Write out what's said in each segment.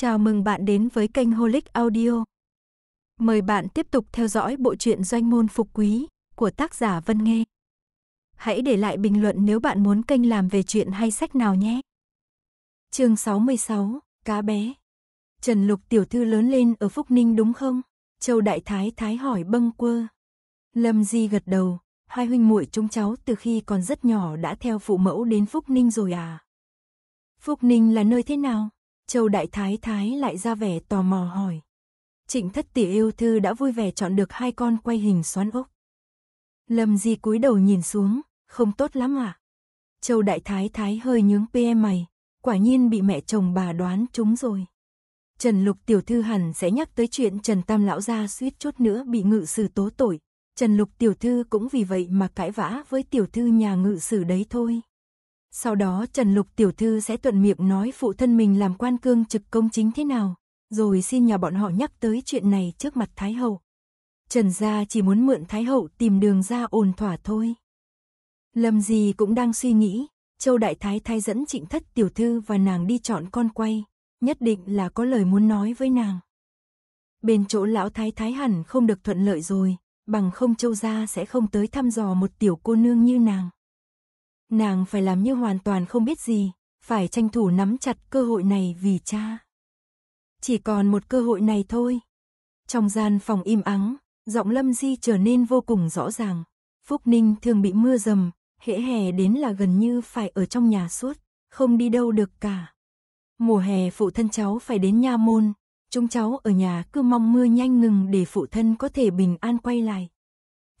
Chào mừng bạn đến với kênh Holic Audio. Mời bạn tiếp tục theo dõi bộ truyện Doanh môn phục quý của tác giả Vân Nghê. Hãy để lại bình luận nếu bạn muốn kênh làm về chuyện hay sách nào nhé. Chương 66, cá bé. Trần Lục tiểu thư lớn lên ở Phúc Ninh đúng không? Châu Đại Thái thái hỏi bâng quơ. Lâm Di gật đầu, hai huynh muội chúng cháu từ khi còn rất nhỏ đã theo phụ mẫu đến Phúc Ninh rồi à? Phúc Ninh là nơi thế nào? Châu Đại Thái Thái lại ra vẻ tò mò hỏi. Trịnh thất tỷ yêu thư đã vui vẻ chọn được hai con quay hình xoắn ốc. Lâm Di cúi đầu nhìn xuống, không tốt lắm à? Châu Đại Thái Thái hơi nhướng PM mày, quả nhiên bị mẹ chồng bà đoán trúng rồi. Trần Lục Tiểu Thư hẳn sẽ nhắc tới chuyện Trần Tam Lão Gia suýt chút nữa bị ngự sử tố tội. Trần Lục Tiểu Thư cũng vì vậy mà cãi vã với Tiểu Thư nhà ngự sử đấy thôi. Sau đó Trần Lục tiểu thư sẽ thuận miệng nói phụ thân mình làm quan cương trực công chính thế nào, rồi xin nhà bọn họ nhắc tới chuyện này trước mặt Thái Hậu. Trần gia chỉ muốn mượn Thái Hậu tìm đường ra ổn thỏa thôi. Lâm gì cũng đang suy nghĩ, Châu Đại Thái thay dẫn trịnh thất tiểu thư và nàng đi chọn con quay, nhất định là có lời muốn nói với nàng. Bên chỗ lão thái thái hẳn không được thuận lợi rồi, bằng không châu gia sẽ không tới thăm dò một tiểu cô nương như nàng. Nàng phải làm như hoàn toàn không biết gì, phải tranh thủ nắm chặt cơ hội này vì cha. Chỉ còn một cơ hội này thôi. Trong gian phòng im ắng, giọng Lâm Di trở nên vô cùng rõ ràng. Phúc Ninh thường bị mưa dầm, hễ hè đến là gần như phải ở trong nhà suốt, không đi đâu được cả. Mùa hè phụ thân cháu phải đến nha môn, chúng cháu ở nhà cứ mong mưa nhanh ngừng để phụ thân có thể bình an quay lại.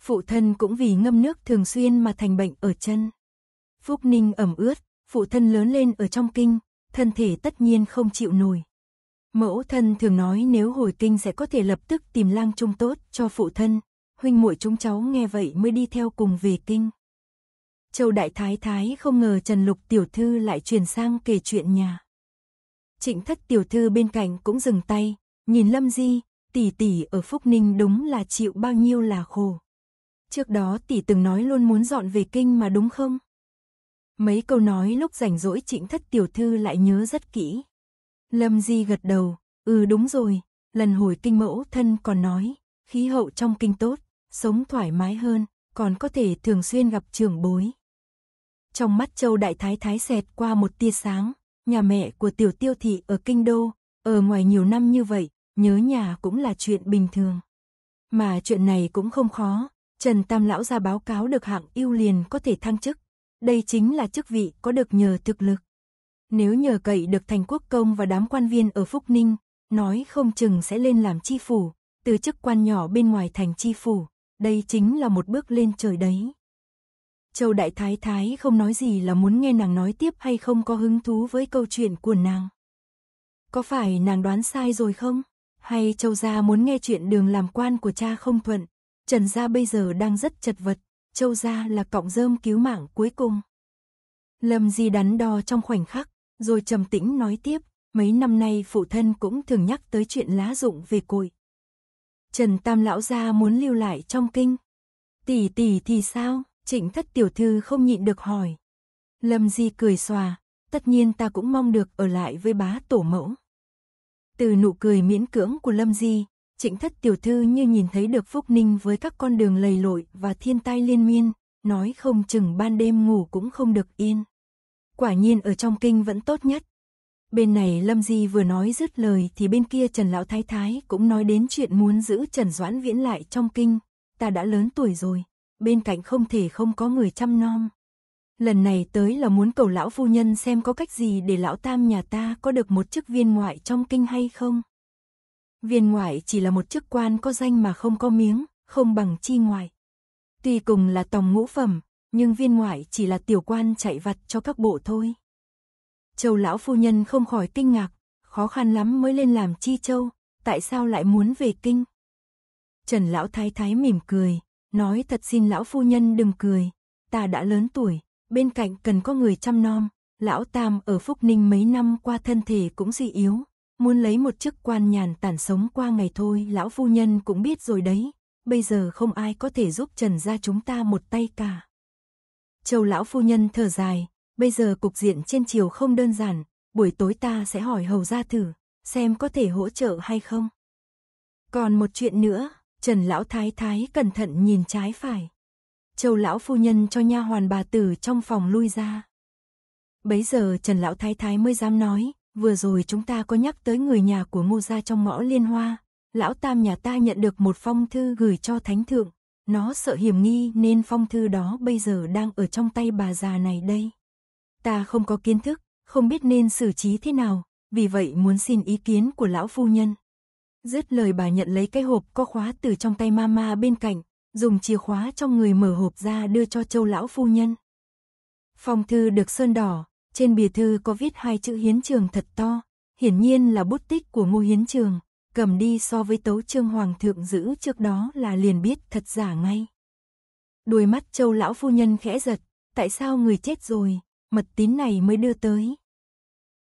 Phụ thân cũng vì ngâm nước thường xuyên mà thành bệnh ở chân. Phúc Ninh ẩm ướt, phụ thân lớn lên ở trong kinh, thân thể tất nhiên không chịu nổi. Mẫu thân thường nói nếu hồi kinh sẽ có thể lập tức tìm lang trung tốt cho phụ thân, huynh muội chúng cháu nghe vậy mới đi theo cùng về kinh. Châu Đại Thái Thái không ngờ Trần Lục Tiểu Thư lại chuyển sang kể chuyện nhà. Trịnh thất Tiểu Thư bên cạnh cũng dừng tay, nhìn Lâm Di, tỷ tỷ ở Phúc Ninh đúng là chịu bao nhiêu là khổ. Trước đó tỷ từng nói luôn muốn dọn về kinh mà đúng không? Mấy câu nói lúc rảnh rỗi trịnh thất tiểu thư lại nhớ rất kỹ. Lâm Di gật đầu, ừ đúng rồi, lần hồi kinh mẫu thân còn nói, khí hậu trong kinh tốt, sống thoải mái hơn, còn có thể thường xuyên gặp trưởng bối. Trong mắt Châu Đại Thái Thái xẹt qua một tia sáng, nhà mẹ của tiểu tiêu thị ở kinh đô, ở ngoài nhiều năm như vậy, nhớ nhà cũng là chuyện bình thường. Mà chuyện này cũng không khó, Trần Tam Lão ra báo cáo được hạng yêu liền có thể thăng chức, đây chính là chức vị có được nhờ thực lực. Nếu nhờ cậy được thành quốc công và đám quan viên ở Phúc Ninh, nói không chừng sẽ lên làm chi phủ, từ chức quan nhỏ bên ngoài thành chi phủ, đây chính là một bước lên trời đấy. Châu Đại Thái Thái không nói gì là muốn nghe nàng nói tiếp hay không có hứng thú với câu chuyện của nàng. Có phải nàng đoán sai rồi không? Hay Châu Gia muốn nghe chuyện đường làm quan của cha không thuận? Trần Gia bây giờ đang rất chật vật, châu gia là cọng rơm cứu mạng cuối cùng. Lâm Di đắn đo trong khoảnh khắc, rồi trầm tĩnh nói tiếp, mấy năm nay phụ thân cũng thường nhắc tới chuyện lá dụng về cội. Trần Tam Lão Gia muốn lưu lại trong kinh. Tỷ tỷ thì sao? Trịnh thất tiểu thư không nhịn được hỏi. Lâm Di cười xòa, tất nhiên ta cũng mong được ở lại với bá tổ mẫu. Từ nụ cười miễn cưỡng của Lâm Di, Trịnh thất tiểu thư như nhìn thấy được Phúc Ninh với các con đường lầy lội và thiên tai liên miên, nói không chừng ban đêm ngủ cũng không được yên. Quả nhiên ở trong kinh vẫn tốt nhất. Bên này Lâm Di vừa nói dứt lời thì bên kia Trần Lão Thái Thái cũng nói đến chuyện muốn giữ Trần Doãn Viễn lại trong kinh. Ta đã lớn tuổi rồi, bên cạnh không thể không có người chăm nom. Lần này tới là muốn cầu lão phu nhân xem có cách gì để lão tam nhà ta có được một chức viên ngoại trong kinh hay không. Viên ngoại chỉ là một chức quan có danh mà không có miếng, không bằng chi ngoại. Tuy cùng là tòng ngũ phẩm, nhưng viên ngoại chỉ là tiểu quan chạy vặt cho các bộ thôi. Châu lão phu nhân không khỏi kinh ngạc, khó khăn lắm mới lên làm chi châu, tại sao lại muốn về kinh? Trần lão thái thái mỉm cười, nói thật xin lão phu nhân đừng cười, ta đã lớn tuổi, bên cạnh cần có người chăm nom, lão tam ở Phúc Ninh mấy năm qua thân thể cũng suy yếu, muốn lấy một chức quan nhàn tản sống qua ngày thôi, lão phu nhân cũng biết rồi đấy, bây giờ không ai có thể giúp Trần gia chúng ta một tay cả. Châu lão phu nhân thở dài, bây giờ cục diện trên triều không đơn giản, buổi tối ta sẽ hỏi hầu gia thử, xem có thể hỗ trợ hay không. Còn một chuyện nữa, Trần lão thái thái cẩn thận nhìn trái phải. Châu lão phu nhân cho nha hoàn bà tử trong phòng lui ra. Bấy giờ Trần lão thái thái mới dám nói, Vừa rồi chúng ta có nhắc tới người nhà của Ngô gia trong ngõ Liên Hoa, lão tam nhà ta nhận được một phong thư gửi cho thánh thượng, nó sợ hiểm nghi nên phong thư đó bây giờ đang ở trong tay bà già này đây. Ta không có kiến thức, không biết nên xử trí thế nào, vì vậy muốn xin ý kiến của lão phu nhân. Dứt lời bà nhận lấy cái hộp có khóa từ trong tay mama bên cạnh, dùng chìa khóa trong người mở hộp ra đưa cho châu lão phu nhân. Phong thư được sơn đỏ, trên bìa thư có viết hai chữ hiến trường thật to, hiển nhiên là bút tích của ngô hiến trường, cầm đi so với tấu trương hoàng thượng giữ trước đó là liền biết thật giả ngay. Đôi mắt châu lão phu nhân khẽ giật, tại sao người chết rồi, mật tín này mới đưa tới.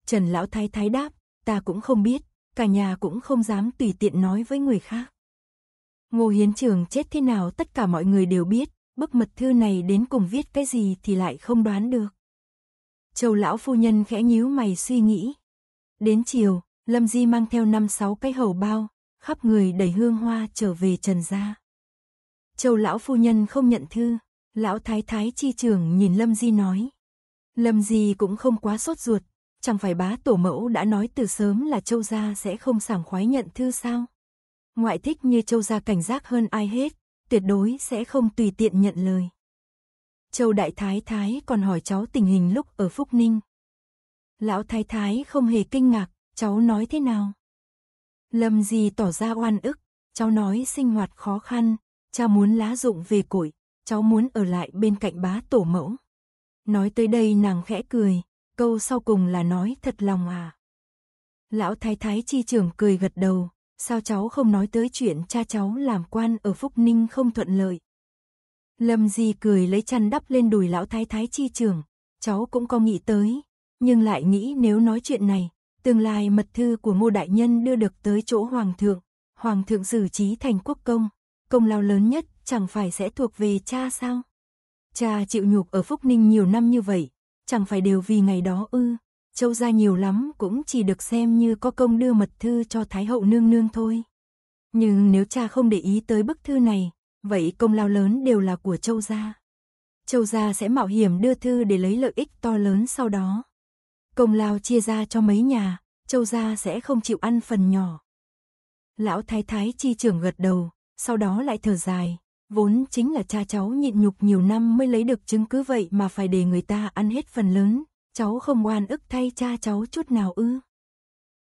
Trần lão thái thái đáp, ta cũng không biết, cả nhà cũng không dám tùy tiện nói với người khác. Ngô Hiến Trường chết thế nào tất cả mọi người đều biết, bức mật thư này đến cùng viết cái gì thì lại không đoán được. Châu lão phu nhân khẽ nhíu mày suy nghĩ. Đến chiều, Lâm Di mang theo năm sáu cái hầu bao, khắp người đầy hương hoa trở về Trần gia. Châu lão phu nhân không nhận thư, lão thái thái chi trưởng nhìn Lâm Di nói. Lâm Di cũng không quá sốt ruột, chẳng phải bá tổ mẫu đã nói từ sớm là châu gia sẽ không sảng khoái nhận thư sao? Ngoại thích như châu gia cảnh giác hơn ai hết, tuyệt đối sẽ không tùy tiện nhận lời. Châu Đại Thái Thái còn hỏi cháu tình hình lúc ở Phúc Ninh. Lão Thái Thái không hề kinh ngạc, cháu nói thế nào? Lâm Di tỏ ra oan ức, cháu nói sinh hoạt khó khăn, cha muốn lá dụng về cội, cháu muốn ở lại bên cạnh bá tổ mẫu. Nói tới đây nàng khẽ cười, câu sau cùng là nói thật lòng à. Lão Thái Thái chi trưởng cười gật đầu, sao cháu không nói tới chuyện cha cháu làm quan ở Phúc Ninh không thuận lợi, Lâm Di cười lấy chăn đắp lên đùi lão thái thái chi trưởng, cháu cũng có nghĩ tới, nhưng lại nghĩ nếu nói chuyện này, tương lai mật thư của ngô đại nhân đưa được tới chỗ hoàng thượng, hoàng thượng xử trí thành quốc công, công lao lớn nhất chẳng phải sẽ thuộc về cha sao? Cha chịu nhục ở Phúc Ninh nhiều năm như vậy, chẳng phải đều vì ngày đó ư, châu gia nhiều lắm cũng chỉ được xem như có công đưa mật thư cho Thái hậu nương nương thôi. Nhưng nếu cha không để ý tới bức thư này, vậy công lao lớn đều là của châu gia. Châu gia sẽ mạo hiểm đưa thư để lấy lợi ích to lớn sau đó. Công lao chia ra cho mấy nhà, châu gia sẽ không chịu ăn phần nhỏ. Lão thái thái chi trưởng gật đầu, sau đó lại thở dài, vốn chính là cha cháu nhịn nhục nhiều năm mới lấy được chứng cứ vậy mà phải để người ta ăn hết phần lớn, cháu không oan ức thay cha cháu chút nào ư.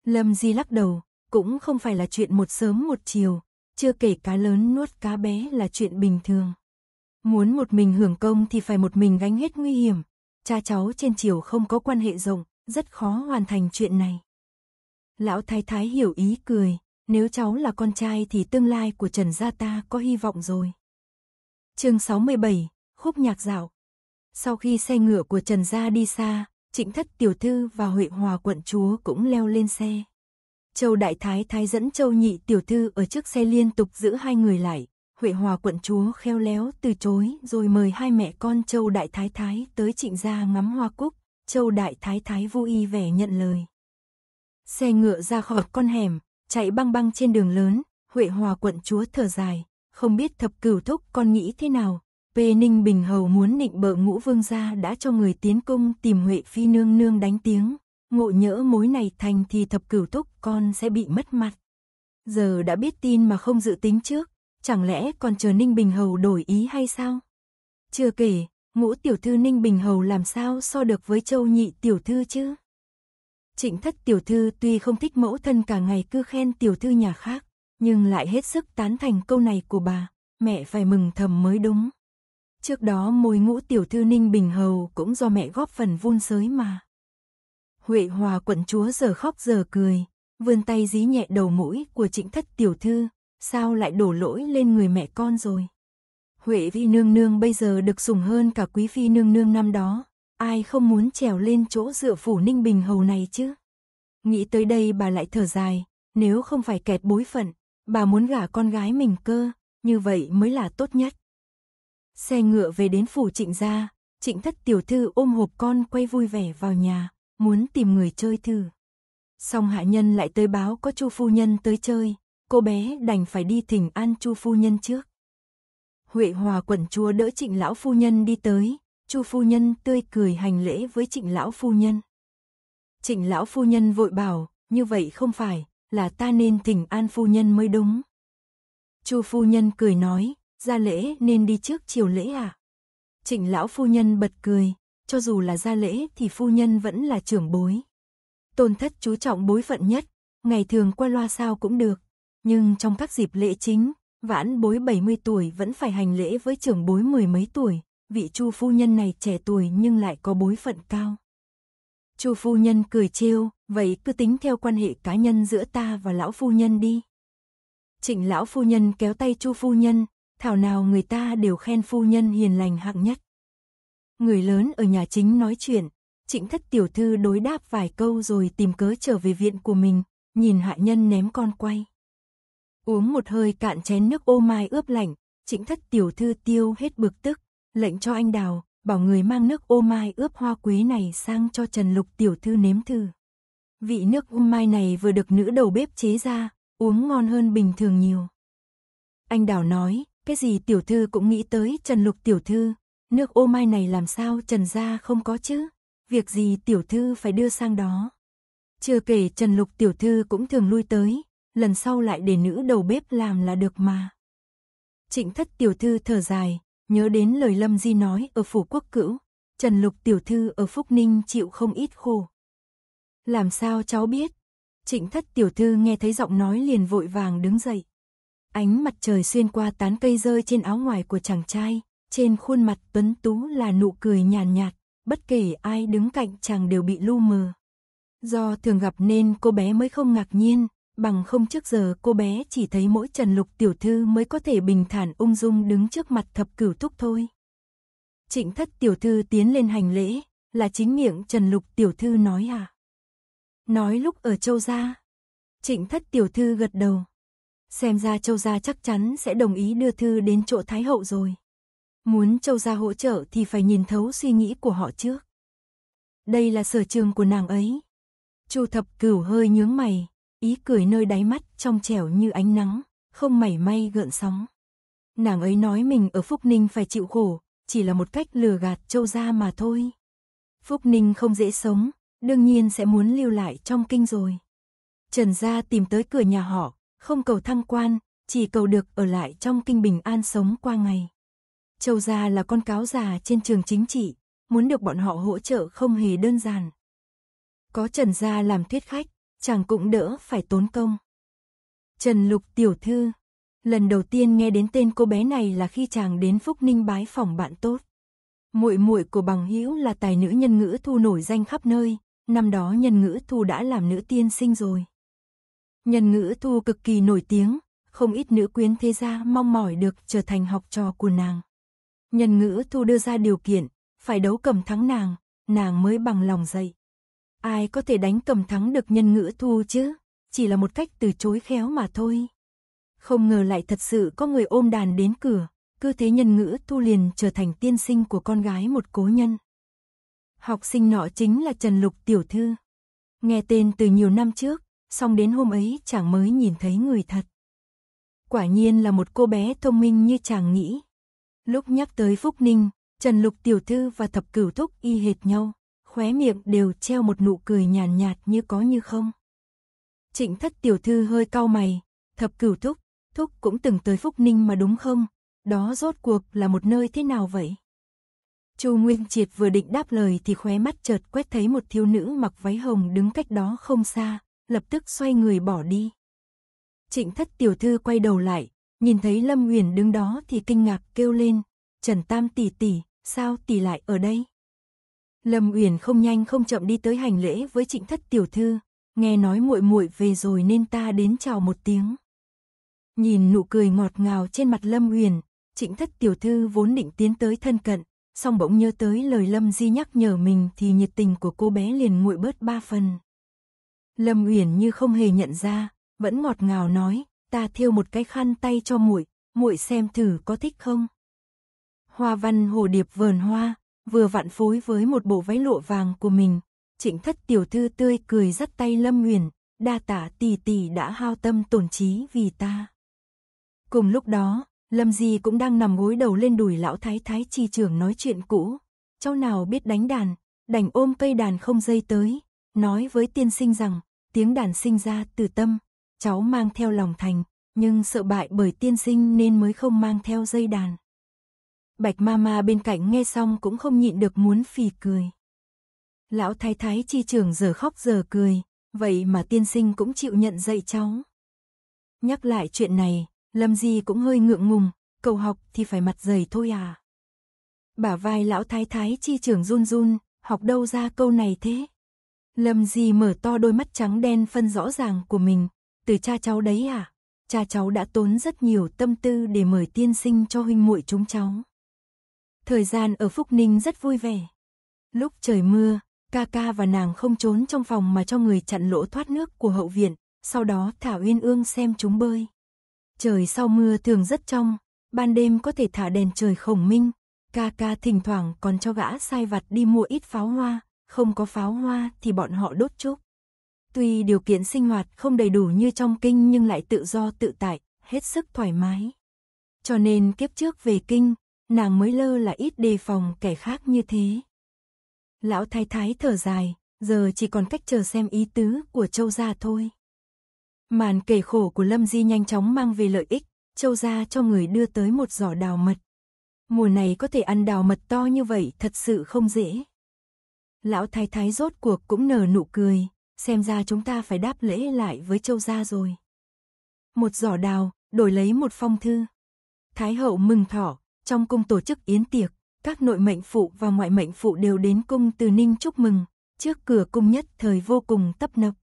Lâm Di lắc đầu, cũng không phải là chuyện một sớm một chiều, chưa kể cá lớn nuốt cá bé là chuyện bình thường. Muốn một mình hưởng công thì phải một mình gánh hết nguy hiểm, cha cháu trên chiều không có quan hệ rộng, rất khó hoàn thành chuyện này. Lão thái thái hiểu ý cười, nếu cháu là con trai thì tương lai của Trần gia ta có hy vọng rồi. Chương 67, khúc nhạc dạo. Sau khi xe ngựa của Trần gia đi xa, Trịnh Thất tiểu thư và Huệ Hòa quận chúa cũng leo lên xe. Châu Đại Thái Thái dẫn Châu Nhị Tiểu Thư ở trước xe liên tục giữ hai người lại. Huệ Hòa quận chúa khéo léo từ chối rồi mời hai mẹ con Châu Đại Thái Thái tới trịnh gia ngắm hoa cúc. Châu Đại Thái Thái vui vẻ nhận lời. Xe ngựa ra khỏi con hẻm, chạy băng băng trên đường lớn. Huệ Hòa quận chúa thở dài, không biết thập cửu thúc con nghĩ thế nào. Về Ninh Bình Hầu muốn nịnh bợ ngũ vương gia đã cho người tiến cung tìm Huệ Phi Nương Nương đánh tiếng, ngộ nhỡ mối này thành thì thập cửu túc con sẽ bị mất mặt. Giờ đã biết tin mà không dự tính trước, chẳng lẽ còn chờ Ninh Bình Hầu đổi ý hay sao? Chưa kể, ngũ tiểu thư Ninh Bình Hầu làm sao so được với châu nhị tiểu thư chứ? Trịnh thất tiểu thư tuy không thích mẫu thân cả ngày cứ khen tiểu thư nhà khác, nhưng lại hết sức tán thành câu này của bà, mẹ phải mừng thầm mới đúng. Trước đó môi ngũ tiểu thư Ninh Bình Hầu cũng do mẹ góp phần vun sới mà. Huệ Hòa quận chúa giờ khóc giờ cười, vươn tay dí nhẹ đầu mũi của trịnh thất tiểu thư, sao lại đổ lỗi lên người mẹ con rồi. Huệ vi nương nương bây giờ được sủng hơn cả quý phi nương nương năm đó, ai không muốn trèo lên chỗ dựa phủ ninh bình hầu này chứ. Nghĩ tới đây bà lại thở dài, nếu không phải kẹt bối phận, bà muốn gả con gái mình cơ, như vậy mới là tốt nhất. Xe ngựa về đến phủ trịnh gia, trịnh thất tiểu thư ôm hộp con quay vui vẻ vào nhà muốn tìm người chơi thử. song hạ nhân lại tới báo có chu phu nhân tới chơi, cô bé đành phải đi thỉnh an chu phu nhân trước. Huệ Hòa quận chúa đỡ Trịnh lão phu nhân đi tới, Chu phu nhân tươi cười hành lễ với Trịnh lão phu nhân. Trịnh lão phu nhân vội bảo, như vậy không phải, là ta nên thỉnh an phu nhân mới đúng. Chu phu nhân cười nói, ra lễ nên đi trước chiều lễ à? Trịnh lão phu nhân bật cười, cho dù là gia lễ thì phu nhân vẫn là trưởng bối. Tôn thất chú trọng bối phận nhất, ngày thường qua loa sao cũng được, nhưng trong các dịp lễ chính, vãn bối 70 tuổi vẫn phải hành lễ với trưởng bối mười mấy tuổi, vị chu phu nhân này trẻ tuổi nhưng lại có bối phận cao. Chu phu nhân cười trêu, vậy cứ tính theo quan hệ cá nhân giữa ta và lão phu nhân đi. Trịnh lão phu nhân kéo tay Chu phu nhân, thảo nào người ta đều khen phu nhân hiền lành hạng nhất. Người lớn ở nhà chính nói chuyện, trịnh thất tiểu thư đối đáp vài câu rồi tìm cớ trở về viện của mình, nhìn hạ nhân ném con quay. Uống một hơi cạn chén nước ô mai ướp lạnh, trịnh thất tiểu thư tiêu hết bực tức, lệnh cho anh đào, bảo người mang nước ô mai ướp hoa quý này sang cho Trần Lục tiểu thư nếm thử. Vị nước ô mai này vừa được nữ đầu bếp chế ra, uống ngon hơn bình thường nhiều. Anh Đào nói, cái gì tiểu thư cũng nghĩ tới Trần Lục tiểu thư, Nước ô mai này làm sao Trần gia không có chứ? Việc gì tiểu thư phải đưa sang đó? Chưa kể Trần Lục tiểu thư cũng thường lui tới, lần sau lại để nữ đầu bếp làm là được mà. Trịnh thất tiểu thư thở dài, nhớ đến lời Lâm Di nói ở phủ quốc cữu, Trần Lục tiểu thư ở Phúc Ninh chịu không ít khổ. Làm sao cháu biết? Trịnh thất tiểu thư nghe thấy giọng nói liền vội vàng đứng dậy. Ánh mặt trời xuyên qua tán cây rơi trên áo ngoài của chàng trai, trên khuôn mặt tuấn tú là nụ cười nhàn nhạt, nhạt, bất kể ai đứng cạnh chàng đều bị lu mờ. Do thường gặp nên cô bé mới không ngạc nhiên, bằng không trước giờ cô bé chỉ thấy mỗi Trần Lục tiểu thư mới có thể bình thản ung dung đứng trước mặt thập cửu thúc thôi. Trịnh thất tiểu thư tiến lên hành lễ, là chính miệng Trần Lục tiểu thư nói à? Nói lúc ở châu gia. Trịnh thất tiểu thư gật đầu. Xem ra châu gia chắc chắn sẽ đồng ý đưa thư đến chỗ Thái Hậu rồi. Muốn châu gia hỗ trợ thì phải nhìn thấu suy nghĩ của họ trước. Đây là sở trường của nàng ấy. Chu thập cửu hơi nhướng mày, ý cười nơi đáy mắt trong trẻo như ánh nắng, không mảy may gợn sóng. Nàng ấy nói mình ở Phúc Ninh phải chịu khổ, chỉ là một cách lừa gạt châu gia mà thôi. Phúc Ninh không dễ sống, đương nhiên sẽ muốn lưu lại trong kinh rồi. Trần gia tìm tới cửa nhà họ, không cầu thăng quan, chỉ cầu được ở lại trong kinh bình an sống qua ngày. Châu gia là con cáo già trên trường chính trị, muốn được bọn họ hỗ trợ không hề đơn giản. Có Trần gia làm thuyết khách, chàng cũng đỡ phải tốn công. Trần Lục tiểu thư, lần đầu tiên nghe đến tên cô bé này là khi chàng đến Phúc Ninh bái phòng bạn tốt. Muội muội của Bằng Hữu là tài nữ nhân ngữ thu nổi danh khắp nơi, năm đó nhân ngữ thu đã làm nữ tiên sinh rồi. Nhân ngữ thu cực kỳ nổi tiếng, không ít nữ quyến thế gia mong mỏi được trở thành học trò của nàng. Nhân ngữ thu đưa ra điều kiện, phải đấu cầm thắng nàng, nàng mới bằng lòng dậy. Ai có thể đánh cầm thắng được nhân ngữ thu chứ, chỉ là một cách từ chối khéo mà thôi. Không ngờ lại thật sự có người ôm đàn đến cửa, cứ thế nhân ngữ thu liền trở thành tiên sinh của con gái một cố nhân. Học sinh nọ chính là Trần Lục Tiểu Thư. Nghe tên từ nhiều năm trước, song đến hôm ấy chàng mới nhìn thấy người thật. Quả nhiên là một cô bé thông minh như chàng nghĩ. Lúc nhắc tới Phúc Ninh, Trần Lục tiểu thư và thập cửu thúc y hệt nhau, khóe miệng đều treo một nụ cười nhàn nhạt, nhạt như có như không. Trịnh thất tiểu thư hơi cau mày, thập cửu thúc, thúc cũng từng tới Phúc Ninh mà đúng không? Đó rốt cuộc là một nơi thế nào vậy? Chu Nguyên Triệt vừa định đáp lời thì khóe mắt chợt quét thấy một thiếu nữ mặc váy hồng đứng cách đó không xa, lập tức xoay người bỏ đi. Trịnh thất tiểu thư quay đầu lại, Nhìn thấy Lâm Uyển đứng đó thì kinh ngạc kêu lên, Trần Tam tỷ tỷ, sao tỷ lại ở đây? Lâm Uyển không nhanh không chậm đi tới hành lễ với Trịnh Thất tiểu thư, nghe nói muội muội về rồi nên ta đến chào một tiếng. Nhìn nụ cười ngọt ngào trên mặt Lâm Uyển, Trịnh Thất tiểu thư vốn định tiến tới thân cận, song bỗng nhớ tới lời Lâm Di nhắc nhở mình thì nhiệt tình của cô bé liền nguội bớt ba phần. Lâm Uyển như không hề nhận ra, vẫn ngọt ngào nói, ta thiêu một cái khăn tay cho muội, muội xem thử có thích không? Hoa văn hồ điệp vườn hoa, vừa vặn phối với một bộ váy lụa vàng của mình, Trịnh Thất tiểu thư tươi cười dắt tay Lâm Nguyền, đa tả tỷ tỷ đã hao tâm tổn trí vì ta. Cùng lúc đó, Lâm Di cũng đang nằm gối đầu lên đùi lão thái thái chi trưởng nói chuyện cũ. Cháu nào biết đánh đàn, đành ôm cây đàn không dây tới, nói với tiên sinh rằng, tiếng đàn sinh ra từ tâm, cháu mang theo lòng thành, nhưng sợ bại bởi tiên sinh nên mới không mang theo dây đàn. Bạch Mama bên cạnh nghe xong cũng không nhịn được muốn phì cười. Lão thái thái chi trưởng giờ khóc giờ cười, vậy mà tiên sinh cũng chịu nhận dạy cháu. Nhắc lại chuyện này, Lâm Di cũng hơi ngượng ngùng, cầu học thì phải mặt dày thôi à. Bả vai lão thái thái chi trưởng run run, học đâu ra câu này thế? Lâm Di mở to đôi mắt trắng đen phân rõ ràng của mình, từ cha cháu đấy à? Cha cháu đã tốn rất nhiều tâm tư để mời tiên sinh cho huynh muội chúng cháu. Thời gian ở Phúc Ninh rất vui vẻ. Lúc trời mưa, ca ca và nàng không trốn trong phòng mà cho người chặn lỗ thoát nước của hậu viện, sau đó thả uyên ương xem chúng bơi. Trời sau mưa thường rất trong, ban đêm có thể thả đèn trời khổng minh, ca ca thỉnh thoảng còn cho gã sai vặt đi mua ít pháo hoa, không có pháo hoa thì bọn họ đốt chúc. Tuy điều kiện sinh hoạt không đầy đủ như trong kinh nhưng lại tự do tự tại, hết sức thoải mái. Cho nên kiếp trước về kinh, nàng mới lơ là ít đề phòng kẻ khác như thế. Lão thái thái thở dài, giờ chỉ còn cách chờ xem ý tứ của châu gia thôi. Màn kể khổ của Lâm Di nhanh chóng mang về lợi ích, châu gia cho người đưa tới một giỏ đào mật. Mùa này có thể ăn đào mật to như vậy thật sự không dễ. Lão thái thái rốt cuộc cũng nở nụ cười, xem ra chúng ta phải đáp lễ lại với châu gia rồi. Một giỏ đào, đổi lấy một phong thư. Thái hậu mừng thỏ, trong cung tổ chức yến tiệc, các nội mệnh phụ và ngoại mệnh phụ đều đến cung từ Ninh chúc mừng, trước cửa cung nhất thời vô cùng tấp nập.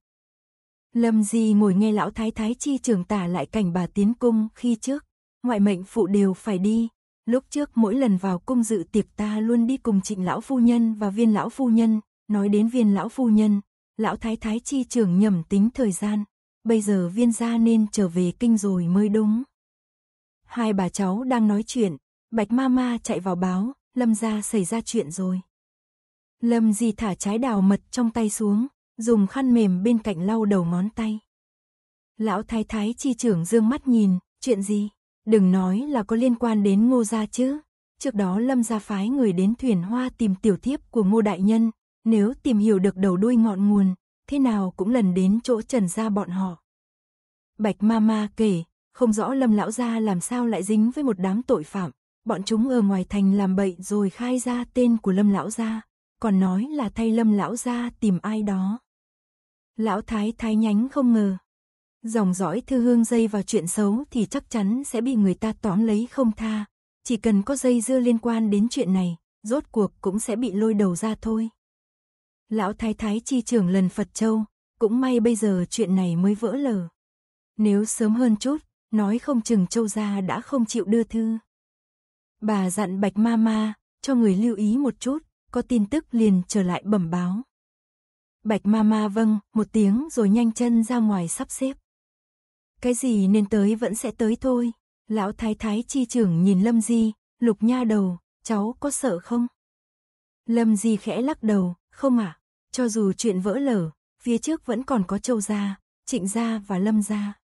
Lâm Di ngồi nghe lão thái thái chi trưởng tả lại cảnh bà tiến cung khi trước, ngoại mệnh phụ đều phải đi, lúc trước mỗi lần vào cung dự tiệc ta luôn đi cùng trịnh lão phu nhân và viên lão phu nhân, nói đến viên lão phu nhân, lão thái thái chi trưởng nhầm tính thời gian, bây giờ viên gia nên trở về kinh rồi mới đúng. Hai bà cháu đang nói chuyện, Bạch ma ma chạy vào báo, Lâm gia xảy ra chuyện rồi. Lâm Di thả trái đào mật trong tay xuống, dùng khăn mềm bên cạnh lau đầu ngón tay. Lão thái thái chi trưởng dương mắt nhìn, chuyện gì? Đừng nói là có liên quan đến ngô gia chứ. Trước đó Lâm gia phái người đến thuyền hoa tìm tiểu thiếp của ngô đại nhân, nếu tìm hiểu được đầu đuôi ngọn nguồn, thế nào cũng lần đến chỗ Trần gia bọn họ. Bạch ma ma kể, không rõ Lâm lão gia làm sao lại dính với một đám tội phạm, bọn chúng ở ngoài thành làm bậy rồi khai ra tên của Lâm lão gia, còn nói là thay Lâm lão gia tìm ai đó. Lão thái thái nhánh không ngờ, dòng dõi thư hương dây vào chuyện xấu thì chắc chắn sẽ bị người ta tóm lấy không tha, chỉ cần có dây dưa liên quan đến chuyện này, rốt cuộc cũng sẽ bị lôi đầu ra thôi lão thái thái chi trưởng lần Phật Châu, cũng may bây giờ chuyện này mới vỡ lở. Nếu sớm hơn chút, nói không chừng Châu gia đã không chịu đưa thư. Bà dặn Bạch Ma Ma, cho người lưu ý một chút, có tin tức liền trở lại bẩm báo. Bạch Ma Ma vâng, một tiếng rồi nhanh chân ra ngoài sắp xếp. Cái gì nên tới vẫn sẽ tới thôi. Lão thái thái chi trưởng nhìn Lâm Di, lục nha đầu, cháu có sợ không? Lâm Di khẽ lắc đầu, không ạ. À? Cho dù chuyện vỡ lở, phía trước vẫn còn có châu gia, trịnh gia và lâm gia.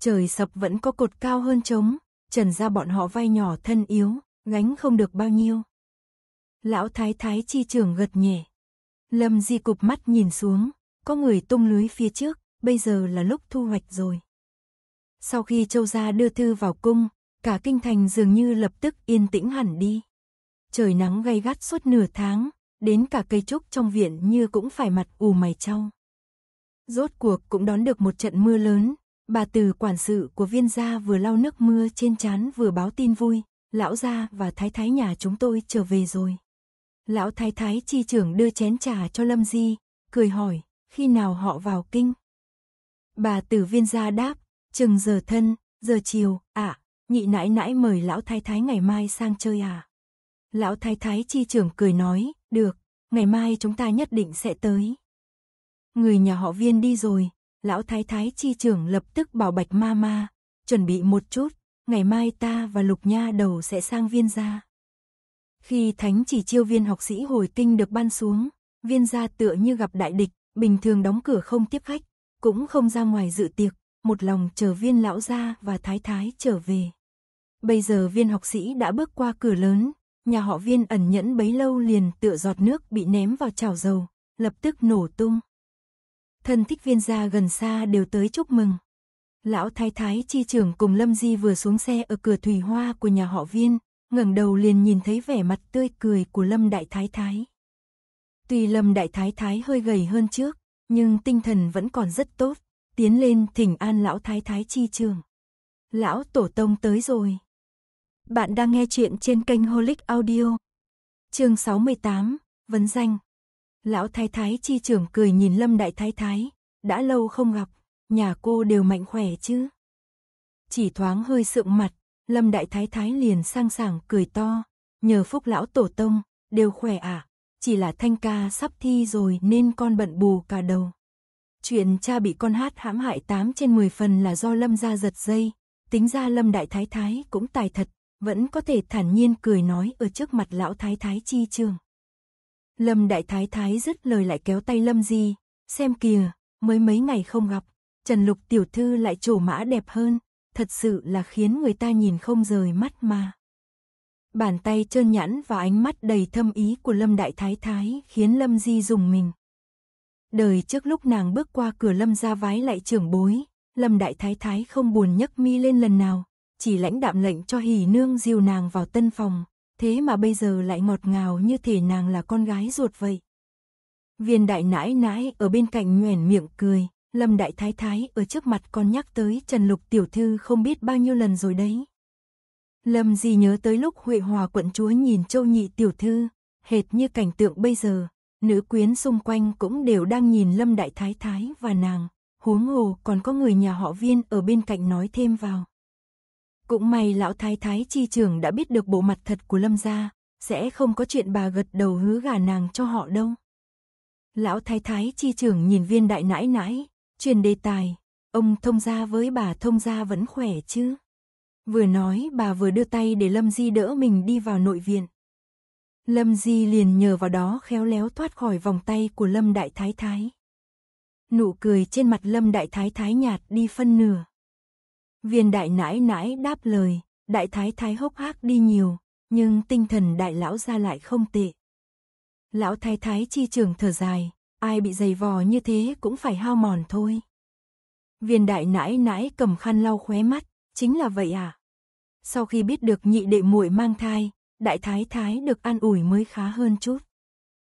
Trời sập vẫn có cột cao hơn trống, trần gia bọn họ vai nhỏ thân yếu, gánh không được bao nhiêu. Lão thái thái chi trưởng gật nhẹ. Lâm di cụp mắt nhìn xuống, có người tung lưới phía trước, bây giờ là lúc thu hoạch rồi. Sau khi châu gia đưa thư vào cung, cả kinh thành dường như lập tức yên tĩnh hẳn đi. Trời nắng gay gắt suốt nửa tháng, đến cả cây trúc trong viện như cũng phải mặt ù mày trao. Rốt cuộc cũng đón được một trận mưa lớn, bà từ quản sự của viên gia vừa lau nước mưa trên trán vừa báo tin vui, lão gia và thái thái nhà chúng tôi trở về rồi. Lão thái thái chi trưởng đưa chén trà cho Lâm Di, cười hỏi, khi nào họ vào kinh? Bà từ viên gia đáp, chừng giờ thân, giờ chiều, ạ, nhị nãi nãi mời lão thái thái ngày mai sang chơi à? Lão thái thái chi trưởng cười nói, được, ngày mai chúng ta nhất định sẽ tới. Người nhà họ viên đi rồi, lão thái thái chi trưởng lập tức bảo bạch ma ma, chuẩn bị một chút, ngày mai ta và lục nha đầu sẽ sang viên gia. Khi thánh chỉ chiêu viên học sĩ hồi kinh được ban xuống, viên gia tựa như gặp đại địch, bình thường đóng cửa không tiếp khách, cũng không ra ngoài dự tiệc, một lòng chờ viên lão gia và thái thái trở về. Bây giờ viên học sĩ đã bước qua cửa lớn, nhà họ viên ẩn nhẫn bấy lâu liền tựa giọt nước bị ném vào chảo dầu, lập tức nổ tung. Thân thích viên gia gần xa đều tới chúc mừng. Lão thái thái chi trưởng cùng Lâm Di vừa xuống xe ở cửa thủy hoa của nhà họ viên, ngẩng đầu liền nhìn thấy vẻ mặt tươi cười của Lâm đại thái thái. Tuy Lâm đại thái thái hơi gầy hơn trước, nhưng tinh thần vẫn còn rất tốt, tiến lên thỉnh an lão thái thái chi trường. Lão tổ tông tới rồi. Bạn đang nghe chuyện trên kênh Holic Audio. Chương 68, vấn danh. Lão Thái Thái chi trưởng cười nhìn Lâm Đại Thái Thái, đã lâu không gặp, nhà cô đều mạnh khỏe chứ? Chỉ thoáng hơi sượng mặt, Lâm Đại Thái Thái liền sang sảng cười to, nhờ phúc lão tổ tông, đều khỏe à, chỉ là thanh ca sắp thi rồi nên con bận bù cả đầu. Chuyện cha bị con hát hãm hại 8 trên 10 phần là do Lâm ra giật dây, tính ra Lâm Đại Thái Thái cũng tài thật, vẫn có thể thản nhiên cười nói ở trước mặt lão thái thái chi trường. Lâm đại thái thái dứt lời lại kéo tay Lâm Di, xem kìa, mới mấy ngày không gặp, Trần Lục tiểu thư lại trổ mã đẹp hơn, thật sự là khiến người ta nhìn không rời mắt mà. Bàn tay trơn nhẵn và ánh mắt đầy thâm ý của Lâm đại thái thái khiến Lâm Di dùng mình. Đời trước lúc nàng bước qua cửa Lâm gia vái lại trưởng bối, Lâm đại thái thái không buồn nhấc mi lên lần nào, chỉ lãnh đạm lệnh cho hỉ nương dìu nàng vào tân phòng, thế mà bây giờ lại ngọt ngào như thể nàng là con gái ruột vậy. Viên đại nãi nãi ở bên cạnh nhoẻn miệng cười, Lâm đại thái thái ở trước mặt con nhắc tới Trần Lục tiểu thư không biết bao nhiêu lần rồi đấy. Lâm gì nhớ tới lúc Huệ Hòa quận chúa nhìn Châu Nhị tiểu thư, hệt như cảnh tượng bây giờ, nữ quyến xung quanh cũng đều đang nhìn Lâm đại thái thái và nàng, huống hồ còn có người nhà họ Viên ở bên cạnh nói thêm vào. Cũng may lão thái thái chi trưởng đã biết được bộ mặt thật của Lâm gia, sẽ không có chuyện bà gật đầu hứa gả nàng cho họ đâu. Lão thái thái chi trưởng nhìn viên đại nãi nãi, truyền đề tài, ông thông gia với bà thông gia vẫn khỏe chứ? Vừa nói bà vừa đưa tay để Lâm Di đỡ mình đi vào nội viện. Lâm Di liền nhờ vào đó khéo léo thoát khỏi vòng tay của Lâm Đại Thái Thái. Nụ cười trên mặt Lâm Đại Thái Thái nhạt đi phân nửa. Viên đại nãi nãi đáp lời, đại thái thái hốc hác đi nhiều, nhưng tinh thần đại lão ra lại không tệ. Lão thái thái chi trường thở dài, ai bị dày vò như thế cũng phải hao mòn thôi. Viên đại nãi nãi cầm khăn lau khóe mắt, chính là vậy à? Sau khi biết được nhị đệ muội mang thai, đại thái thái được an ủi mới khá hơn chút.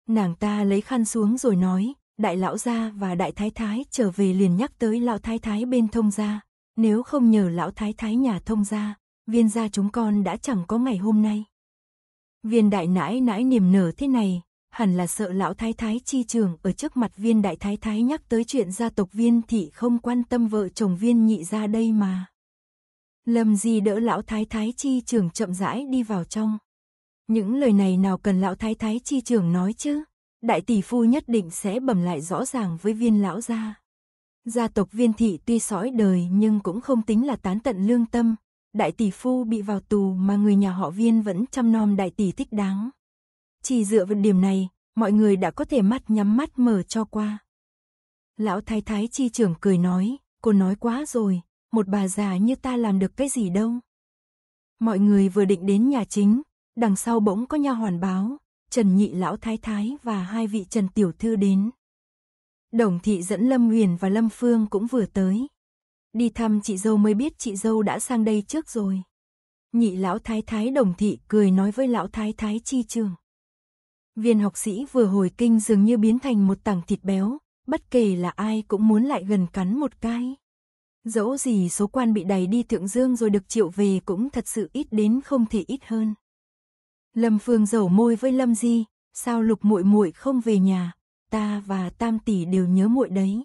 Nàng ta lấy khăn xuống rồi nói, đại lão gia và đại thái thái trở về liền nhắc tới lão thái thái bên thông gia. Nếu không nhờ lão thái thái nhà thông gia, viên gia chúng con đã chẳng có ngày hôm nay. Viên đại nãi nãi niềm nở thế này, hẳn là sợ lão thái thái chi trường ở trước mặt viên đại thái thái nhắc tới chuyện gia tộc viên thị không quan tâm vợ chồng viên nhị ra đây mà. Lâm Di đỡ lão thái thái chi trường chậm rãi đi vào trong. Những lời này nào cần lão thái thái chi trường nói chứ, đại tỷ phu nhất định sẽ bẩm lại rõ ràng với viên lão gia. Gia tộc viên thị tuy sói đời nhưng cũng không tính là tán tận lương tâm. Đại tỷ phu bị vào tù mà người nhà họ viên vẫn chăm nom đại tỷ thích đáng. Chỉ dựa vào điểm này, mọi người đã có thể mắt nhắm mắt mở cho qua. Lão thái thái chi trưởng cười nói, cô nói quá rồi, một bà già như ta làm được cái gì đâu. Mọi người vừa định đến nhà chính, đằng sau bỗng có nha hoàn báo, Trần Nhị lão thái thái và hai vị Trần tiểu thư đến. Đồng thị dẫn Lâm Huyền và Lâm Phương cũng vừa tới. Đi thăm chị dâu mới biết chị dâu đã sang đây trước rồi. Nhị lão thái thái đồng thị cười nói với lão thái thái chi trường. Viên học sĩ vừa hồi kinh dường như biến thành một tảng thịt béo, bất kể là ai cũng muốn lại gần cắn một cái. Dẫu gì số quan bị đẩy đi thượng dương rồi được triệu về cũng thật sự ít đến không thể ít hơn. Lâm Phương dầu môi với Lâm Di, sao lục muội muội không về nhà, ta và tam tỷ đều nhớ muội đấy.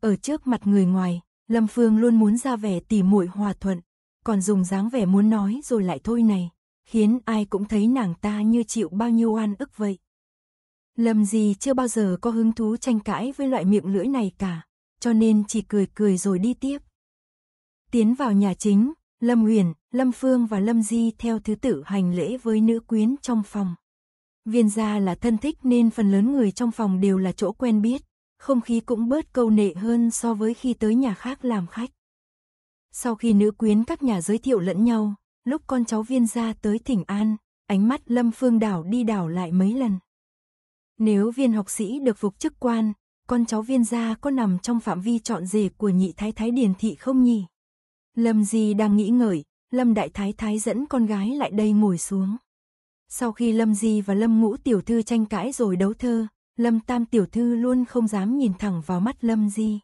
Ở trước mặt người ngoài, Lâm Phương luôn muốn ra vẻ tỉ muội hòa thuận, còn dùng dáng vẻ muốn nói rồi lại thôi này, khiến ai cũng thấy nàng ta như chịu bao nhiêu oan ức vậy. Lâm gì chưa bao giờ có hứng thú tranh cãi với loại miệng lưỡi này cả, cho nên chỉ cười cười rồi đi tiếp. Tiến vào nhà chính, Lâm Huyền, Lâm Phương và Lâm Di theo thứ tự hành lễ với nữ quyến trong phòng. Viên gia là thân thích nên phần lớn người trong phòng đều là chỗ quen biết, không khí cũng bớt câu nệ hơn so với khi tới nhà khác làm khách. Sau khi nữ quyến các nhà giới thiệu lẫn nhau, lúc con cháu viên gia tới thỉnh an, ánh mắt Lâm Phương đảo đi đảo lại mấy lần. Nếu viên học sĩ được phục chức quan, con cháu viên gia có nằm trong phạm vi chọn rể của nhị thái thái điền thị không nhỉ? Lâm Di đang nghĩ ngợi, Lâm Đại Thái Thái dẫn con gái lại đây ngồi xuống. Sau khi Lâm Di và Lâm Ngũ tiểu thư tranh cãi rồi đấu thơ, Lâm Tam tiểu thư luôn không dám nhìn thẳng vào mắt Lâm Di.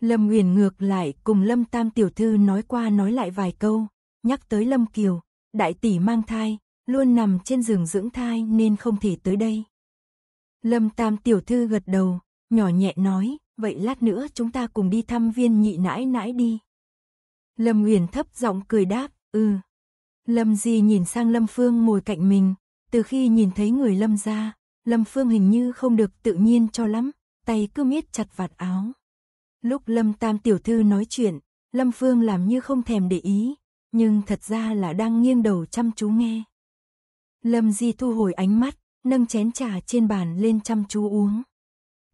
Lâm Uyển ngược lại cùng Lâm Tam tiểu thư nói qua nói lại vài câu, nhắc tới Lâm Kiều, đại tỷ mang thai, luôn nằm trên giường dưỡng thai nên không thể tới đây. Lâm Tam tiểu thư gật đầu, nhỏ nhẹ nói, vậy lát nữa chúng ta cùng đi thăm viên nhị nãi nãi đi. Lâm Uyển thấp giọng cười đáp, ừ. Lâm Di nhìn sang Lâm Phương ngồi cạnh mình, từ khi nhìn thấy người Lâm ra, Lâm Phương hình như không được tự nhiên cho lắm, tay cứ miết chặt vạt áo. Lúc Lâm Tam tiểu thư nói chuyện, Lâm Phương làm như không thèm để ý, nhưng thật ra là đang nghiêng đầu chăm chú nghe. Lâm Di thu hồi ánh mắt, nâng chén trà trên bàn lên chăm chú uống.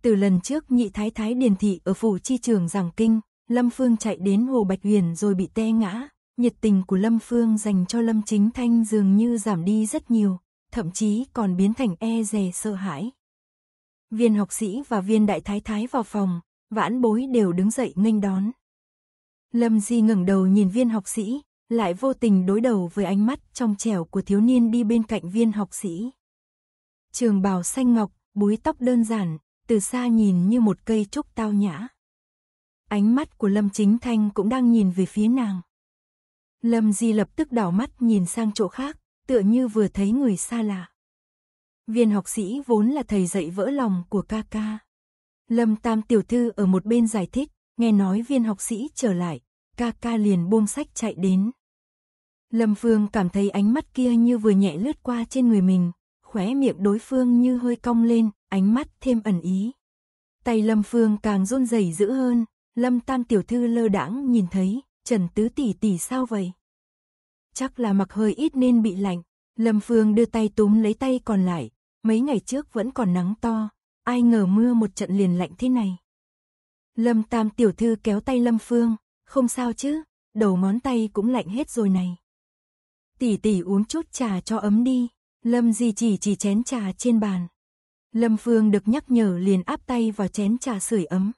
Từ lần trước nhị thái thái điền thị ở phủ chi trường giảng kinh, Lâm Phương chạy đến Hồ Bạch Huyền rồi bị té ngã, nhiệt tình của Lâm Phương dành cho Lâm Chính Thanh dường như giảm đi rất nhiều, thậm chí còn biến thành e dè sợ hãi. Viên học sĩ và viên đại thái thái vào phòng, vãn bối đều đứng dậy nghênh đón. Lâm Di ngẩng đầu nhìn viên học sĩ, lại vô tình đối đầu với ánh mắt trong trẻo của thiếu niên đi bên cạnh viên học sĩ. Trường bào xanh ngọc, búi tóc đơn giản, từ xa nhìn như một cây trúc tao nhã. Ánh mắt của Lâm Chính Thanh cũng đang nhìn về phía nàng. Lâm Di lập tức đảo mắt nhìn sang chỗ khác, tựa như vừa thấy người xa lạ. Viên học sĩ vốn là thầy dạy vỡ lòng của ca ca. Lâm Tam tiểu thư ở một bên giải thích, nghe nói viên học sĩ trở lại, ca ca liền buông sách chạy đến. Lâm Phương cảm thấy ánh mắt kia như vừa nhẹ lướt qua trên người mình, khóe miệng đối phương như hơi cong lên, ánh mắt thêm ẩn ý. Tay Lâm Phương càng run rẩy dữ hơn, Lâm Tam tiểu thư lơ đãng nhìn thấy, Trần Tứ tỷ tỷ sao vậy? Chắc là mặc hơi ít nên bị lạnh. Lâm Phương đưa tay túm lấy tay còn lại. Mấy ngày trước vẫn còn nắng to. Ai ngờ mưa một trận liền lạnh thế này. Lâm Tam tiểu thư kéo tay Lâm Phương. Không sao chứ, đầu món tay cũng lạnh hết rồi này. Tỷ tỷ uống chút trà cho ấm đi. Lâm Di chỉ chỉ chén trà trên bàn. Lâm Phương được nhắc nhở liền áp tay vào chén trà sưởi ấm.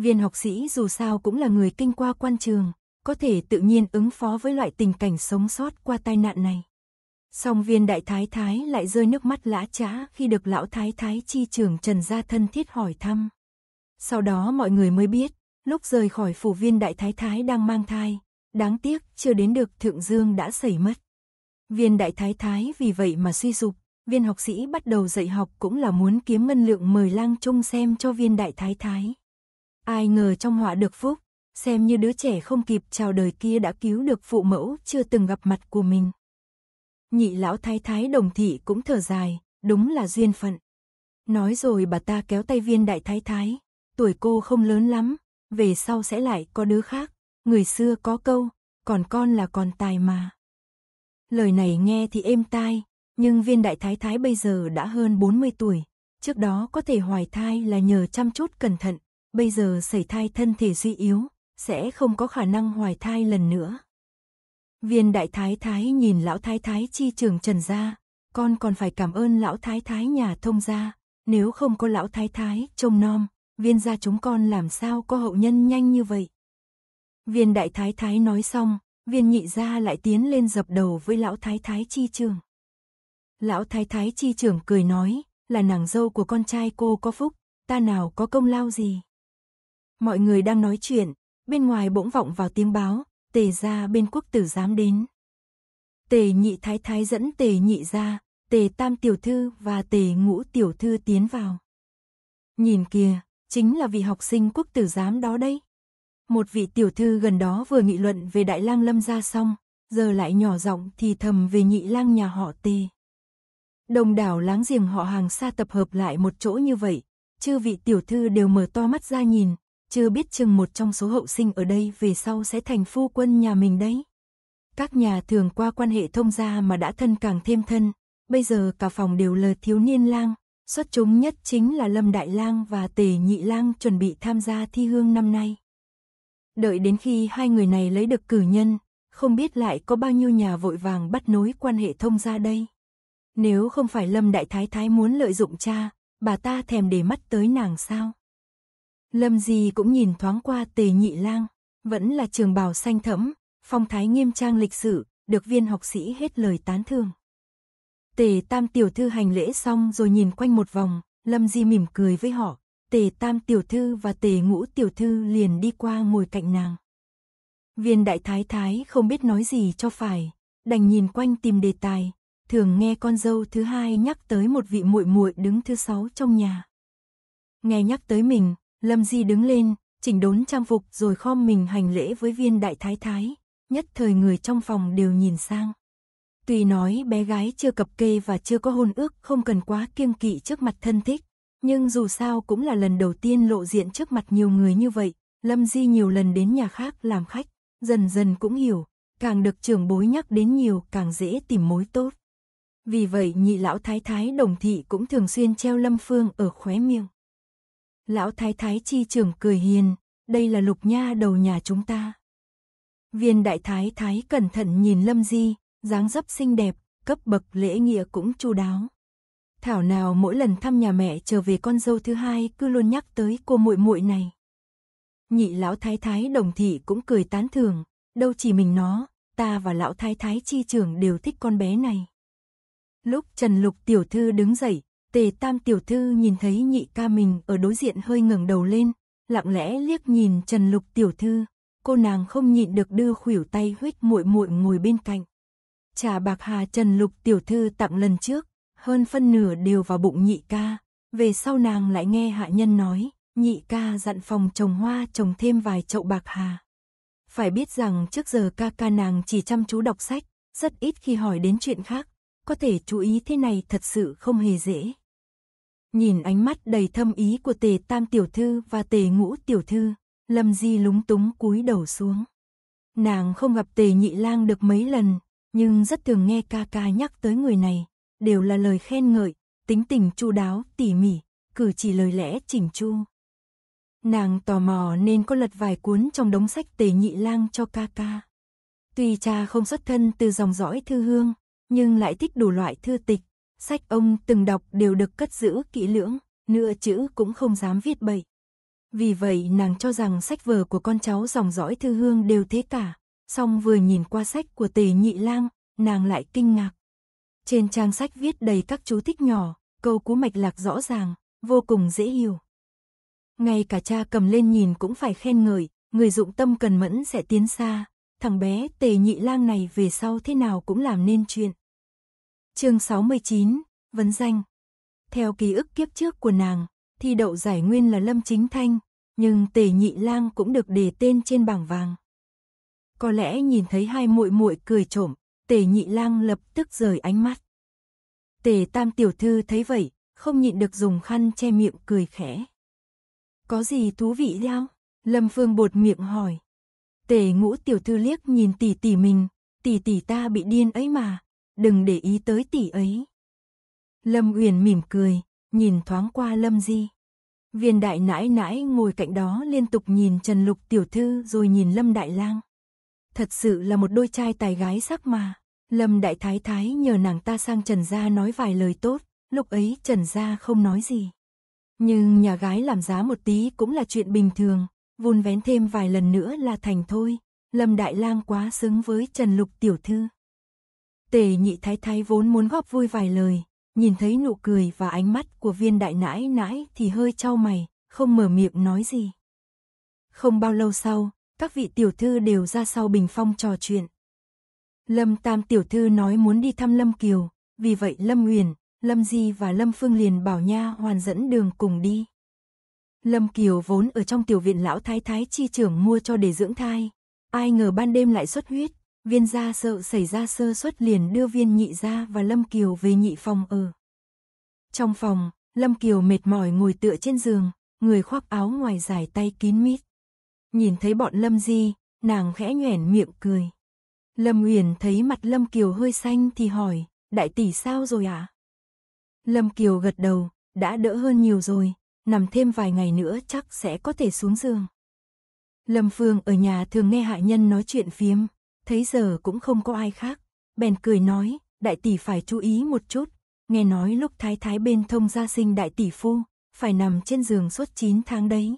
Viên học sĩ dù sao cũng là người kinh qua quan trường, có thể tự nhiên ứng phó với loại tình cảnh sống sót qua tai nạn này. Song viên đại thái thái lại rơi nước mắt lã trã khi được lão thái thái chi trưởng Trần Gia thân thiết hỏi thăm. Sau đó mọi người mới biết, lúc rời khỏi phủ viên đại thái thái đang mang thai, đáng tiếc chưa đến được thượng dương đã xảy mất. Viên đại thái thái vì vậy mà suy sụp, viên học sĩ bắt đầu dạy học cũng là muốn kiếm ngân lượng mời lang trung xem cho viên đại thái thái. Ai ngờ trong họa được phúc, xem như đứa trẻ không kịp chào đời kia đã cứu được phụ mẫu chưa từng gặp mặt của mình. Nhị lão thái thái đồng thị cũng thở dài, đúng là duyên phận. Nói rồi bà ta kéo tay viên đại thái thái, tuổi cô không lớn lắm, về sau sẽ lại có đứa khác, người xưa có câu, còn con là còn tài mà. Lời này nghe thì êm tai, nhưng viên đại thái thái bây giờ đã hơn 40 tuổi, trước đó có thể hoài thai là nhờ chăm chút cẩn thận, bây giờ xảy thai thân thể suy yếu, sẽ không có khả năng hoài thai lần nữa. Viên đại thái thái nhìn lão thái thái chi trường trần ra, con còn phải cảm ơn lão thái thái nhà thông gia, nếu không có lão thái thái trông nom, viên gia chúng con làm sao có hậu nhân nhanh như vậy. Viên đại thái thái nói xong, viên nhị gia lại tiến lên dập đầu với lão thái thái chi trường. Lão thái thái chi trưởng cười nói, là nàng dâu của con trai cô có phúc, ta nào có công lao gì. Mọi người đang nói chuyện, bên ngoài bỗng vọng vào tiếng báo, tề ra bên quốc tử giám đến. Tề nhị thái thái dẫn tề nhị ra, tề tam tiểu thư và tề ngũ tiểu thư tiến vào. Nhìn kìa, chính là vị học sinh quốc tử giám đó đây. Một vị tiểu thư gần đó vừa nghị luận về đại lang lâm ra xong, giờ lại nhỏ giọng thì thầm về nhị lang nhà họ tề. Đồng đảo láng giềng họ hàng xa tập hợp lại một chỗ như vậy, chư vị tiểu thư đều mở to mắt ra nhìn, chưa biết chừng một trong số hậu sinh ở đây về sau sẽ thành phu quân nhà mình đấy. Các nhà thường qua quan hệ thông gia mà đã thân càng thêm thân, bây giờ cả phòng đều lờ thiếu niên lang, xuất chúng nhất chính là Lâm Đại Lang và Tề Nhị Lang chuẩn bị tham gia thi hương năm nay. Đợi đến khi hai người này lấy được cử nhân, không biết lại có bao nhiêu nhà vội vàng bắt nối quan hệ thông gia đây. Nếu không phải Lâm Đại Thái Thái muốn lợi dụng cha, bà ta thèm để mắt tới nàng sao? Lâm Di cũng nhìn thoáng qua tề nhị lang, vẫn là trường bào xanh thẫm, phong thái nghiêm trang lịch sự, được viên học sĩ hết lời tán thưởng. Tề tam tiểu thư hành lễ xong rồi nhìn quanh một vòng, Lâm Di mỉm cười với họ, tề tam tiểu thư và tề ngũ tiểu thư liền đi qua ngồi cạnh nàng. Viên đại thái thái không biết nói gì cho phải, đành nhìn quanh tìm đề tài, thường nghe con dâu thứ hai nhắc tới một vị muội muội đứng thứ sáu trong nhà. Nghe nhắc tới mình, Lâm Di đứng lên, chỉnh đốn trang phục rồi khom mình hành lễ với viên đại thái thái, nhất thời người trong phòng đều nhìn sang. Tuy nói bé gái chưa cập kê và chưa có hôn ước không cần quá kiêng kỵ trước mặt thân thích, nhưng dù sao cũng là lần đầu tiên lộ diện trước mặt nhiều người như vậy, Lâm Di nhiều lần đến nhà khác làm khách, dần dần cũng hiểu, càng được trưởng bối nhắc đến nhiều càng dễ tìm mối tốt. Vì vậy nhị lão thái thái đồng thị cũng thường xuyên treo Lâm Phương ở khóe miệng. Lão thái thái chi trưởng cười hiền, đây là lục nha đầu nhà chúng ta. Viên đại thái thái cẩn thận nhìn Lâm Di, dáng dấp xinh đẹp, cấp bậc lễ nghĩa cũng chu đáo. Thảo nào mỗi lần thăm nhà mẹ trở về con dâu thứ hai cứ luôn nhắc tới cô muội muội này. Nhị lão thái thái đồng thị cũng cười tán thưởng, đâu chỉ mình nó, ta và lão thái thái chi trưởng đều thích con bé này. Lúc Trần Lục tiểu thư đứng dậy, Tề Tam tiểu thư nhìn thấy nhị ca mình ở đối diện hơi ngẩng đầu lên, lặng lẽ liếc nhìn Trần Lục tiểu thư, cô nàng không nhịn được đưa khuỷu tay huyết muội muội ngồi bên cạnh. Trà bạc hà Trần Lục tiểu thư tặng lần trước, hơn phân nửa đều vào bụng nhị ca, về sau nàng lại nghe hạ nhân nói, nhị ca dặn phòng trồng hoa trồng thêm vài chậu bạc hà. Phải biết rằng trước giờ ca ca nàng chỉ chăm chú đọc sách, rất ít khi hỏi đến chuyện khác, có thể chú ý thế này thật sự không hề dễ. Nhìn ánh mắt đầy thâm ý của tề tam tiểu thư và tề ngũ tiểu thư, lâm di lúng túng cúi đầu xuống. Nàng không gặp tề nhị lang được mấy lần, nhưng rất thường nghe ca ca nhắc tới người này, đều là lời khen ngợi, tính tình chu đáo, tỉ mỉ, cử chỉ lời lẽ chỉnh chu. Nàng tò mò nên có lật vài cuốn trong đống sách tề nhị lang cho ca ca. Tuy cha không xuất thân từ dòng dõi thư hương, nhưng lại thích đủ loại thư tịch, sách ông từng đọc đều được cất giữ kỹ lưỡng, nửa chữ cũng không dám viết bậy. Vì vậy nàng cho rằng sách vở của con cháu dòng dõi thư hương đều thế cả, song vừa nhìn qua sách của tề nhị lang, nàng lại kinh ngạc. Trên trang sách viết đầy các chú thích nhỏ, câu cú mạch lạc rõ ràng, vô cùng dễ hiểu. Ngay cả cha cầm lên nhìn cũng phải khen ngợi, người dụng tâm cần mẫn sẽ tiến xa, thằng bé tề nhị lang này về sau thế nào cũng làm nên chuyện. Chương 69, vấn danh. Theo ký ức kiếp trước của nàng, thi đậu giải nguyên là Lâm Chính Thanh, nhưng Tề Nhị Lang cũng được đề tên trên bảng vàng. Có lẽ nhìn thấy hai muội muội cười trộm, Tề Nhị Lang lập tức rời ánh mắt. Tề Tam tiểu thư thấy vậy, không nhịn được dùng khăn che miệng cười khẽ. Có gì thú vị đâu Lâm Phương bột miệng hỏi. Tề Ngũ tiểu thư liếc nhìn tỷ tỷ mình, tỷ tỷ ta bị điên ấy mà đừng để ý tới tỷ ấy. Lâm Uyển mỉm cười, nhìn thoáng qua Lâm Di. Viên đại nãi nãi ngồi cạnh đó liên tục nhìn Trần Lục tiểu thư rồi nhìn Lâm Đại Lang. Thật sự là một đôi trai tài gái sắc mà. Lâm Đại Thái Thái nhờ nàng ta sang Trần Gia nói vài lời tốt, lúc ấy Trần Gia không nói gì. Nhưng nhà gái làm giá một tí cũng là chuyện bình thường, vun vén thêm vài lần nữa là thành thôi. Lâm Đại Lang quá xứng với Trần Lục tiểu thư. Tề nhị thái thái vốn muốn góp vui vài lời, nhìn thấy nụ cười và ánh mắt của viên đại nãi nãi thì hơi trao mày, không mở miệng nói gì. Không bao lâu sau, các vị tiểu thư đều ra sau bình phong trò chuyện. Lâm Tam tiểu thư nói muốn đi thăm Lâm Kiều, vì vậy Lâm Huyền, Lâm Di và Lâm Phương liền bảo nha hoàn dẫn đường cùng đi. Lâm Kiều vốn ở trong tiểu viện lão thái thái chi trưởng mua cho để dưỡng thai, ai ngờ ban đêm lại xuất huyết, viên gia sợ xảy ra sơ suất liền đưa viên nhị gia và Lâm Kiều về nhị phòng ở. Trong phòng, Lâm Kiều mệt mỏi ngồi tựa trên giường, người khoác áo ngoài dài tay kín mít. Nhìn thấy bọn Lâm Di, nàng khẽ nhoẻn miệng cười. Lâm Uyển thấy mặt Lâm Kiều hơi xanh thì hỏi, đại tỷ sao rồi ạ? À? Lâm Kiều gật đầu, đã đỡ hơn nhiều rồi, nằm thêm vài ngày nữa chắc sẽ có thể xuống giường. Lâm Phương ở nhà thường nghe hạ nhân nói chuyện phiếm, thấy giờ cũng không có ai khác, bèn cười nói, đại tỷ phải chú ý một chút, nghe nói lúc thái thái bên thông gia sinh đại tỷ phu, phải nằm trên giường suốt 9 tháng đấy.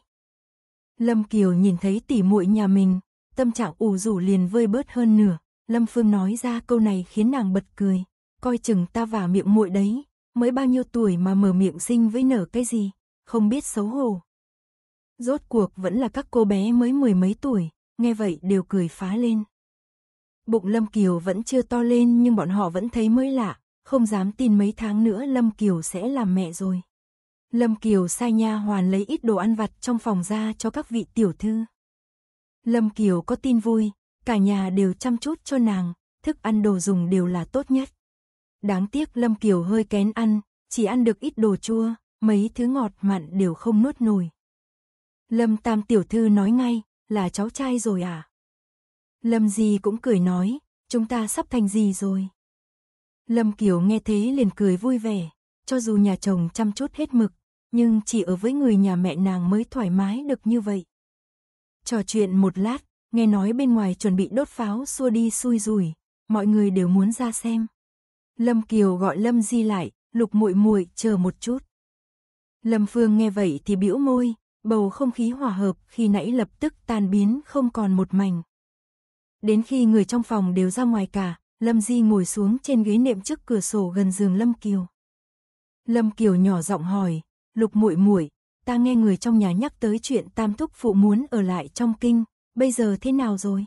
Lâm Kiều nhìn thấy tỷ muội nhà mình, tâm trạng ù rủ liền vơi bớt hơn nửa, Lâm Phương nói ra câu này khiến nàng bật cười, coi chừng ta và miệng muội đấy, mới bao nhiêu tuổi mà mở miệng sinh với nở cái gì, không biết xấu hổ. Rốt cuộc vẫn là các cô bé mới mười mấy tuổi, nghe vậy đều cười phá lên. Bụng Lâm Kiều vẫn chưa to lên nhưng bọn họ vẫn thấy mới lạ, không dám tin mấy tháng nữa Lâm Kiều sẽ làm mẹ rồi. Lâm Kiều sai nha hoàn lấy ít đồ ăn vặt trong phòng ra cho các vị tiểu thư. Lâm Kiều có tin vui, cả nhà đều chăm chút cho nàng, thức ăn đồ dùng đều là tốt nhất. Đáng tiếc Lâm Kiều hơi kén ăn, chỉ ăn được ít đồ chua, mấy thứ ngọt mặn đều không nuốt nổi. Lâm Tam tiểu thư nói ngay, là cháu trai rồi à? Lâm Di cũng cười nói, chúng ta sắp thành gì rồi? Lâm Kiều nghe thế liền cười vui vẻ, cho dù nhà chồng chăm chút hết mực, nhưng chỉ ở với người nhà mẹ nàng mới thoải mái được như vậy. Trò chuyện một lát, nghe nói bên ngoài chuẩn bị đốt pháo xua đi xui rủi, mọi người đều muốn ra xem. Lâm Kiều gọi Lâm Di lại, lục muội muội chờ một chút. Lâm Phương nghe vậy thì bĩu môi, bầu không khí hòa hợp khi nãy lập tức tan biến không còn một mảnh. Đến khi người trong phòng đều ra ngoài cả, Lâm Di ngồi xuống trên ghế nệm trước cửa sổ gần giường Lâm Kiều. Lâm Kiều nhỏ giọng hỏi, "Lục muội muội, ta nghe người trong nhà nhắc tới chuyện Tam thúc phụ muốn ở lại trong kinh, bây giờ thế nào rồi?"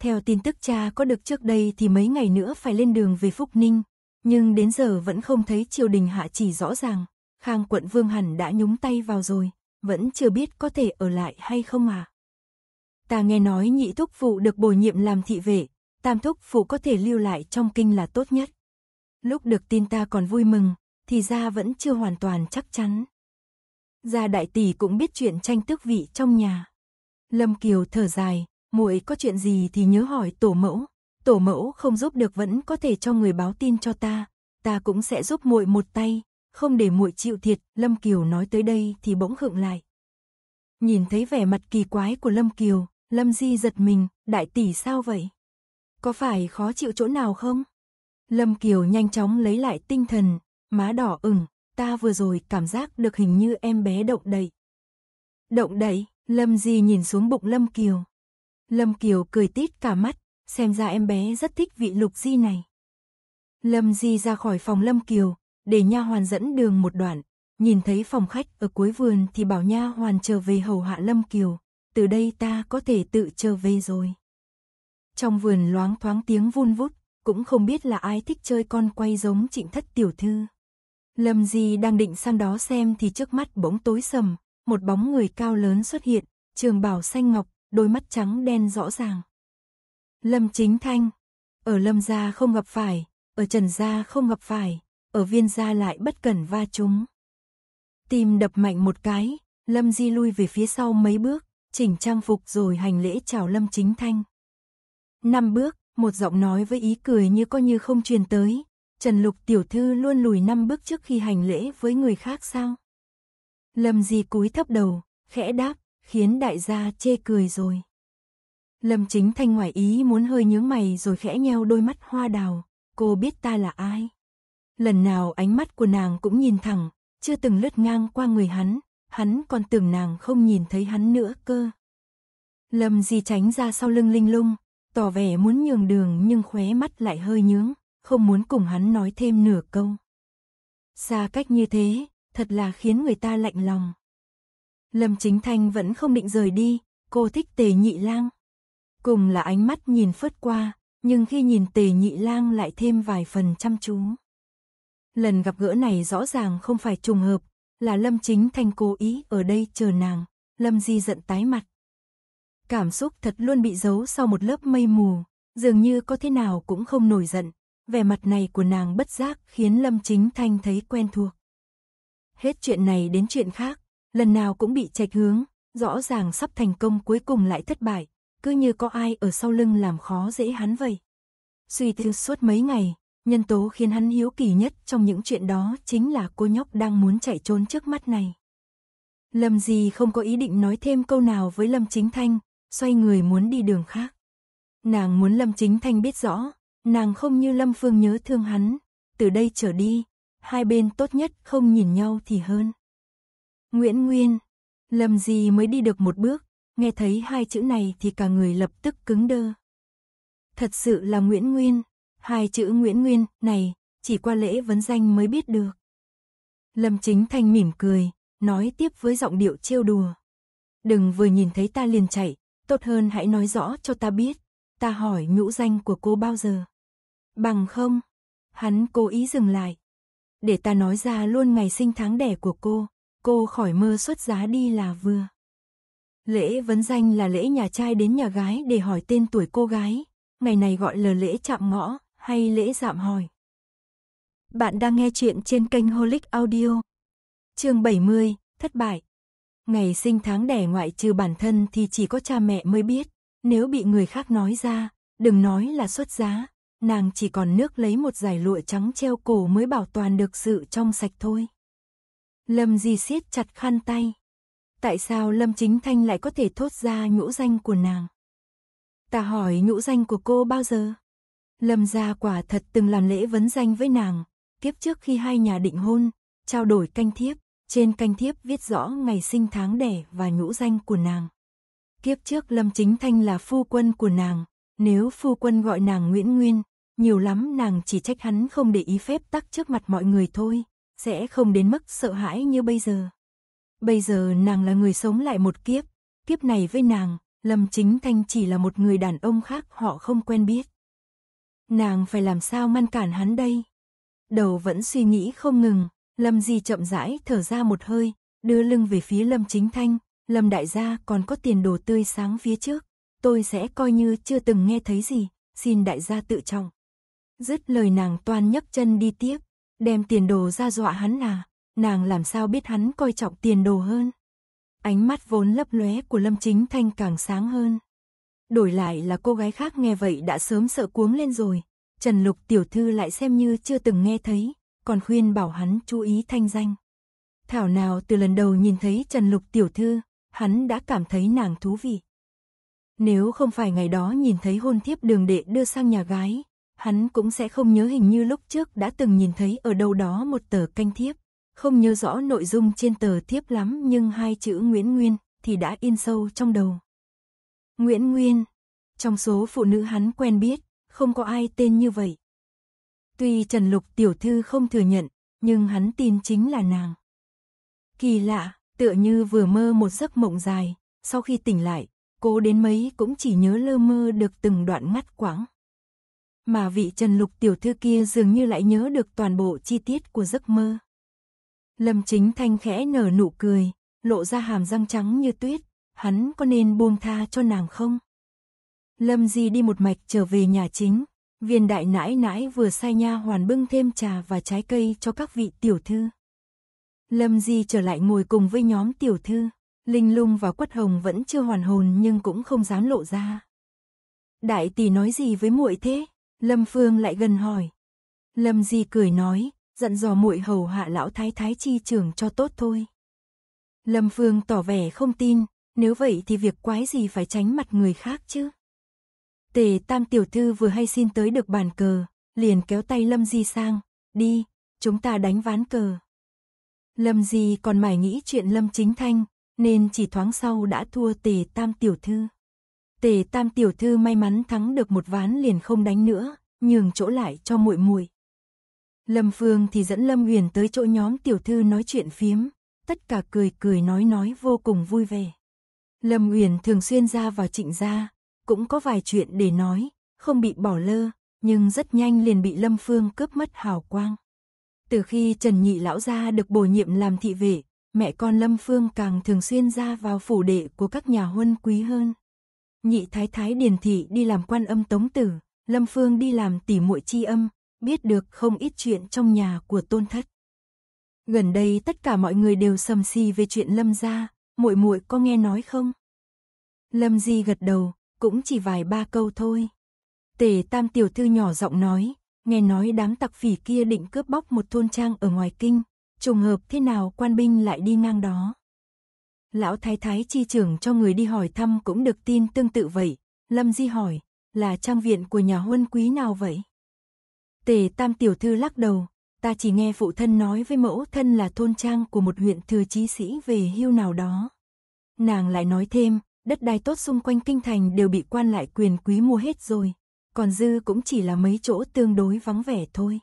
Theo tin tức cha có được trước đây thì mấy ngày nữa phải lên đường về Phúc Ninh, nhưng đến giờ vẫn không thấy triều đình hạ chỉ rõ ràng, Khang quận vương hẳn đã nhúng tay vào rồi, vẫn chưa biết có thể ở lại hay không à. Ta nghe nói nhị thúc phụ được bổ nhiệm làm thị vệ, tam thúc phụ có thể lưu lại trong kinh là tốt nhất. Lúc được tin ta còn vui mừng, thì ra vẫn chưa hoàn toàn chắc chắn. Gia đại tỷ cũng biết chuyện tranh tước vị trong nhà. Lâm Kiều thở dài, muội có chuyện gì thì nhớ hỏi tổ mẫu, tổ mẫu không giúp được vẫn có thể cho người báo tin cho ta, ta cũng sẽ giúp muội một tay, không để muội chịu thiệt, Lâm Kiều nói tới đây thì bỗng khựng lại. Nhìn thấy vẻ mặt kỳ quái của Lâm Kiều, Lâm Di giật mình, đại tỷ sao vậy? Có phải khó chịu chỗ nào không? Lâm Kiều nhanh chóng lấy lại tinh thần, má đỏ ửng, ta vừa rồi cảm giác được hình như em bé động đậy. Động đậy, Lâm Di nhìn xuống bụng Lâm Kiều. Lâm Kiều cười tít cả mắt, xem ra em bé rất thích vị lục di này. Lâm Di ra khỏi phòng Lâm Kiều, để nha hoàn dẫn đường một đoạn, nhìn thấy phòng khách ở cuối vườn thì bảo nha hoàn trở về hầu hạ Lâm Kiều, từ đây ta có thể tự trở về rồi. Trong vườn loáng thoáng tiếng vun vút, cũng không biết là ai thích chơi con quay giống trịnh thất tiểu thư. Lâm Di đang định sang đó xem thì trước mắt bỗng tối sầm, một bóng người cao lớn xuất hiện, trường bảo xanh ngọc, đôi mắt trắng đen rõ ràng. Lâm Chính Thanh, ở Lâm gia không gặp phải, ở Trần gia không gặp phải, ở Viên gia lại bất cẩn va chúng. Tim đập mạnh một cái, Lâm Di lui về phía sau mấy bước, chỉnh trang phục rồi hành lễ chào Lâm Chính Thanh. Năm bước, một giọng nói với ý cười như có như không truyền tới, Trần Lục tiểu thư luôn lùi năm bước trước khi hành lễ với người khác sao? Lâm Di cúi thấp đầu, khẽ đáp, khiến đại gia chê cười rồi. Lâm Chính Thanh ngoài ý muốn hơi nhướng mày rồi khẽ nheo đôi mắt hoa đào, cô biết ta là ai. Lần nào ánh mắt của nàng cũng nhìn thẳng, chưa từng lướt ngang qua người hắn, hắn còn tưởng nàng không nhìn thấy hắn nữa cơ. Lâm Di tránh ra sau lưng Linh Lung, tỏ vẻ muốn nhường đường nhưng khóe mắt lại hơi nhướng, không muốn cùng hắn nói thêm nửa câu. Xa cách như thế, thật là khiến người ta lạnh lòng. Lâm Chính Thanh vẫn không định rời đi, cô thích Tề Nhị Lang. Cùng là ánh mắt nhìn phớt qua, nhưng khi nhìn Tề Nhị Lang lại thêm vài phần chăm chú. Lần gặp gỡ này rõ ràng không phải trùng hợp, là Lâm Chính Thanh cố ý ở đây chờ nàng, Lâm Di giận tái mặt. Cảm xúc thật luôn bị giấu sau một lớp mây mù, dường như có thế nào cũng không nổi giận, vẻ mặt này của nàng bất giác khiến Lâm Chính Thanh thấy quen thuộc. Hết chuyện này đến chuyện khác, lần nào cũng bị trạch hướng, rõ ràng sắp thành công cuối cùng lại thất bại, cứ như có ai ở sau lưng làm khó dễ hắn vậy. Suy tư suốt mấy ngày, Nhân tố khiến hắn hiếu kỳ nhất trong những chuyện đó chính là cô nhóc đang muốn chạy trốn trước mắt này. Lâm gì không có ý định nói thêm câu nào với Lâm Chính Thanh, xoay người muốn đi đường khác. Nàng muốn Lâm Chính Thanh biết rõ, nàng không như Lâm Phương nhớ thương hắn, từ đây trở đi, hai bên tốt nhất không nhìn nhau thì hơn. Nguyễn Nguyên, Lâm gì mới đi được một bước, nghe thấy hai chữ này thì cả người lập tức cứng đơ. Thật sự là Nguyễn Nguyên, Hai chữ Nguyễn Nguyên, này, chỉ qua lễ vấn danh mới biết được. Lâm Chính Thanh mỉm cười, nói tiếp với giọng điệu trêu đùa. Đừng vừa nhìn thấy ta liền chạy, tốt hơn hãy nói rõ cho ta biết. Ta hỏi nhũ danh của cô bao giờ? Bằng không? Hắn cố ý dừng lại. Để ta nói ra luôn ngày sinh tháng đẻ của cô, cô khỏi mơ xuất giá đi là vừa. Lễ vấn danh là lễ nhà trai đến nhà gái để hỏi tên tuổi cô gái, ngày này gọi là lễ chạm ngõ, hay lễ dạm hỏi. Bạn đang nghe chuyện trên kênh Holic Audio. Chương 70, thất bại. Ngày sinh tháng đẻ ngoại trừ bản thân thì chỉ có cha mẹ mới biết, nếu bị người khác nói ra, đừng nói là xuất giá, nàng chỉ còn nước lấy một giải lụa trắng treo cổ mới bảo toàn được sự trong sạch thôi. Lâm Di siết chặt khăn tay. Tại sao Lâm Chính Thanh lại có thể thốt ra nhũ danh của nàng? Ta hỏi nhũ danh của cô bao giờ? Lâm gia quả thật từng làm lễ vấn danh với nàng, kiếp trước khi hai nhà định hôn, trao đổi canh thiếp, trên canh thiếp viết rõ ngày sinh tháng đẻ và nhũ danh của nàng. Kiếp trước Lâm Chính Thanh là phu quân của nàng, nếu phu quân gọi nàng Nguyễn Nguyên, nhiều lắm nàng chỉ trách hắn không để ý phép tắc trước mặt mọi người thôi, sẽ không đến mức sợ hãi như bây giờ. Bây giờ nàng là người sống lại một kiếp, kiếp này với nàng, Lâm Chính Thanh chỉ là một người đàn ông khác họ không quen biết nàng phải làm sao ngăn cản hắn đây? Đầu vẫn suy nghĩ không ngừng, Lâm Di chậm rãi thở ra một hơi, đưa lưng về phía Lâm Chính Thanh, Lâm Đại gia còn có tiền đồ tươi sáng phía trước, tôi sẽ coi như chưa từng nghe thấy gì, xin đại gia tự trọng. Dứt lời nàng toan nhấc chân đi tiếp, đem tiền đồ ra dọa hắn là, nàng làm sao biết hắn coi trọng tiền đồ hơn. Ánh mắt vốn lấp lóe của Lâm Chính Thanh càng sáng hơn. Đổi lại là cô gái khác nghe vậy đã sớm sợ cuống lên rồi. Trần Lục tiểu thư lại xem như chưa từng nghe thấy, còn khuyên bảo hắn chú ý thanh danh. Thảo nào từ lần đầu nhìn thấy Trần Lục tiểu thư, hắn đã cảm thấy nàng thú vị. Nếu không phải ngày đó nhìn thấy hôn thiếp đường đệ đưa sang nhà gái, hắn cũng sẽ không nhớ hình như lúc trước đã từng nhìn thấy ở đâu đó một tờ canh thiếp. Không nhớ rõ nội dung trên tờ thiếp lắm nhưng hai chữ Nguyễn Nguyên thì đã in sâu trong đầu. Nguyễn Nguyên. Trong số phụ nữ hắn quen biết, không có ai tên như vậy. Tuy Trần Lục tiểu thư không thừa nhận, nhưng hắn tin chính là nàng. Kỳ lạ, tựa như vừa mơ một giấc mộng dài, sau khi tỉnh lại, cô đến mấy cũng chỉ nhớ lơ mơ được từng đoạn ngắt quãng. Mà vị Trần Lục tiểu thư kia dường như lại nhớ được toàn bộ chi tiết của giấc mơ. Lâm Chính Thanh khẽ nở nụ cười, lộ ra hàm răng trắng như tuyết, hắn có nên buông tha cho nàng không? Lâm Di đi một mạch trở về nhà chính, viên đại nãi nãi vừa sai nha hoàn bưng thêm trà và trái cây cho các vị tiểu thư. Lâm Di trở lại ngồi cùng với nhóm tiểu thư, Linh Lung và Quất Hồng vẫn chưa hoàn hồn nhưng cũng không dám lộ ra. Đại tỷ nói gì với muội thế? Lâm Phương lại gần hỏi. Lâm Di cười nói, dặn dò muội hầu hạ lão thái thái chi trưởng cho tốt thôi. Lâm Phương tỏ vẻ không tin, nếu vậy thì việc quái gì phải tránh mặt người khác chứ? Tề tam tiểu thư vừa hay xin tới được bàn cờ, liền kéo tay Lâm Di sang, đi, chúng ta đánh ván cờ. Lâm Di còn mải nghĩ chuyện Lâm Chính Thanh, nên chỉ thoáng sau đã thua tề tam tiểu thư. Tề tam tiểu thư may mắn thắng được một ván liền không đánh nữa, nhường chỗ lại cho muội muội. Lâm Phương thì dẫn Lâm Huyền tới chỗ nhóm tiểu thư nói chuyện phiếm, tất cả cười cười nói nói vô cùng vui vẻ. Lâm Uyển thường xuyên ra vào trịnh gia, cũng có vài chuyện để nói, không bị bỏ lơ, nhưng rất nhanh liền bị Lâm Phương cướp mất hào quang. Từ khi Trần Nhị Lão Gia được bổ nhiệm làm thị vệ, mẹ con Lâm Phương càng thường xuyên ra vào phủ đệ của các nhà huân quý hơn. Nhị Thái Thái Điền Thị đi làm quan âm tống tử, Lâm Phương đi làm tỉ muội chi âm, biết được không ít chuyện trong nhà của tôn thất. Gần đây tất cả mọi người đều sầm si về chuyện Lâm Gia, muội muội có nghe nói không? Lâm Di gật đầu, cũng chỉ vài ba câu thôi. Tề Tam tiểu thư nhỏ giọng nói, nghe nói đám tặc phỉ kia định cướp bóc một thôn trang ở ngoài kinh, trùng hợp thế nào quan binh lại đi ngang đó. Lão thái thái chi trưởng cho người đi hỏi thăm cũng được tin tương tự vậy, Lâm Di hỏi, là trang viện của nhà huân quý nào vậy? Tề Tam tiểu thư lắc đầu, ta chỉ nghe phụ thân nói với mẫu thân là thôn trang của một huyện thừa chí sĩ về hưu nào đó. Nàng lại nói thêm, đất đai tốt xung quanh kinh thành đều bị quan lại quyền quý mua hết rồi, còn dư cũng chỉ là mấy chỗ tương đối vắng vẻ thôi.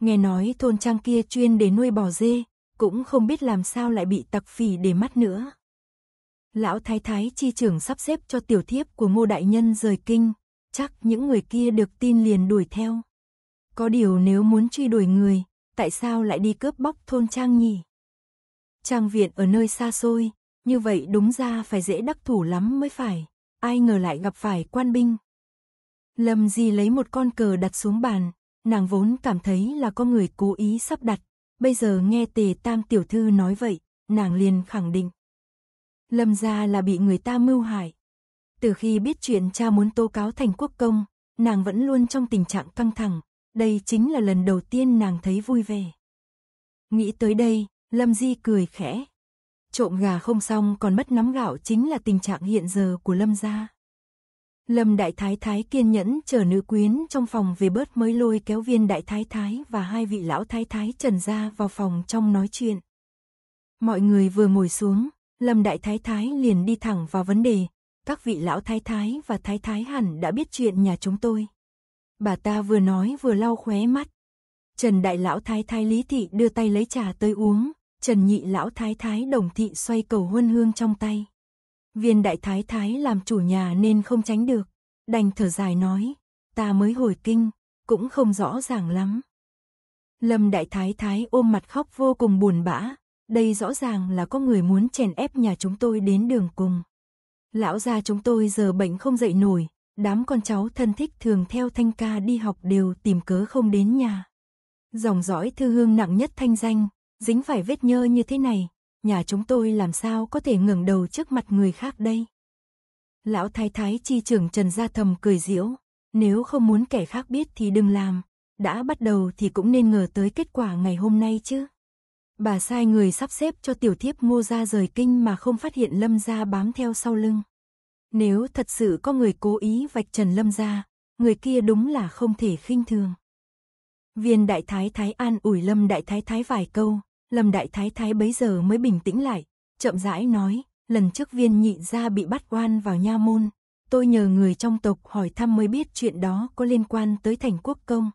Nghe nói thôn trang kia chuyên để nuôi bò dê, cũng không biết làm sao lại bị tặc phỉ để mắt nữa. Lão thái thái chi trưởng sắp xếp cho tiểu thiếp của ngô đại nhân rời kinh, chắc những người kia được tin liền đuổi theo. Có điều nếu muốn truy đuổi người, tại sao lại đi cướp bóc thôn trang nhỉ? Trang viện ở nơi xa xôi, như vậy đúng ra phải dễ đắc thủ lắm mới phải, ai ngờ lại gặp phải quan binh. Lâm Di lấy một con cờ đặt xuống bàn, nàng vốn cảm thấy là có người cố ý sắp đặt, bây giờ nghe Tề Tam tiểu thư nói vậy, nàng liền khẳng định. Lâm gia là bị người ta mưu hại. Từ khi biết chuyện cha muốn tố cáo thành quốc công, nàng vẫn luôn trong tình trạng căng thẳng, đây chính là lần đầu tiên nàng thấy vui vẻ. Nghĩ tới đây, Lâm Di cười khẽ. Trộm gà không xong còn mất nắm gạo chính là tình trạng hiện giờ của Lâm gia. Lâm Đại Thái Thái kiên nhẫn chờ nữ quyến trong phòng về bớt mới lôi kéo viên Đại Thái Thái và hai vị lão Thái Thái Trần ra vào phòng trong nói chuyện. Mọi người vừa ngồi xuống, Lâm Đại Thái Thái liền đi thẳng vào vấn đề, các vị lão Thái Thái và Thái Thái hẳn đã biết chuyện nhà chúng tôi. Bà ta vừa nói vừa lau khóe mắt. Trần đại lão thái thái Lý thị đưa tay lấy trà tới uống, Trần nhị lão thái thái Đồng thị xoay cầu huân hương trong tay. Viên đại thái thái làm chủ nhà nên không tránh được, đành thở dài nói, ta mới hồi kinh, cũng không rõ ràng lắm. Lâm đại thái thái ôm mặt khóc vô cùng buồn bã, đây rõ ràng là có người muốn chèn ép nhà chúng tôi đến đường cùng. Lão gia chúng tôi giờ bệnh không dậy nổi, đám con cháu thân thích thường theo Thanh ca đi học đều tìm cớ không đến nhà. Dòng dõi thư hương nặng nhất thanh danh, dính phải vết nhơ như thế này, nhà chúng tôi làm sao có thể ngẩng đầu trước mặt người khác đây. Lão thái thái chi trưởng Trần Gia Thầm cười diễu, nếu không muốn kẻ khác biết thì đừng làm, đã bắt đầu thì cũng nên ngờ tới kết quả ngày hôm nay chứ. Bà sai người sắp xếp cho tiểu thiếp ngô ra rời kinh mà không phát hiện lâm ra bám theo sau lưng. Nếu thật sự có người cố ý vạch trần lâm ra, người kia đúng là không thể khinh thường. Viên đại thái thái an ủi lâm đại thái thái vài câu, lâm đại thái thái bấy giờ mới bình tĩnh lại, chậm rãi nói, lần trước viên nhị gia bị bắt quan vào nha môn, tôi nhờ người trong tộc hỏi thăm mới biết chuyện đó có liên quan tới thành quốc công.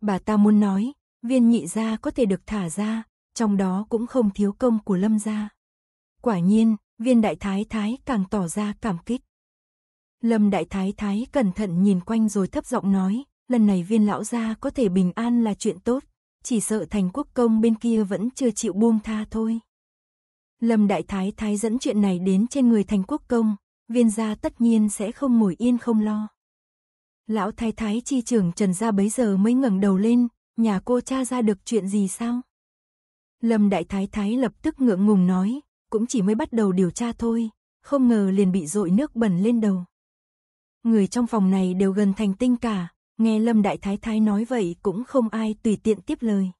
Bà ta muốn nói, viên nhị gia có thể được thả ra, trong đó cũng không thiếu công của lâm gia. Quả nhiên, Viên đại thái thái càng tỏ ra cảm kích. Lâm đại thái thái cẩn thận nhìn quanh rồi thấp giọng nói, lần này viên lão gia có thể bình an là chuyện tốt, chỉ sợ thành quốc công bên kia vẫn chưa chịu buông tha thôi. Lâm đại thái thái dẫn chuyện này đến trên người thành quốc công, viên gia tất nhiên sẽ không ngồi yên không lo. Lão thái thái chi trưởng Trần gia bấy giờ mới ngẩng đầu lên, nhà cô cha ra được chuyện gì sao? Lâm đại thái thái lập tức ngượng ngùng nói, cũng chỉ mới bắt đầu điều tra thôi, không ngờ liền bị dội nước bẩn lên đầu. Người trong phòng này đều gần thành tinh cả, nghe Lâm Đại Thái Thái nói vậy cũng không ai tùy tiện tiếp lời.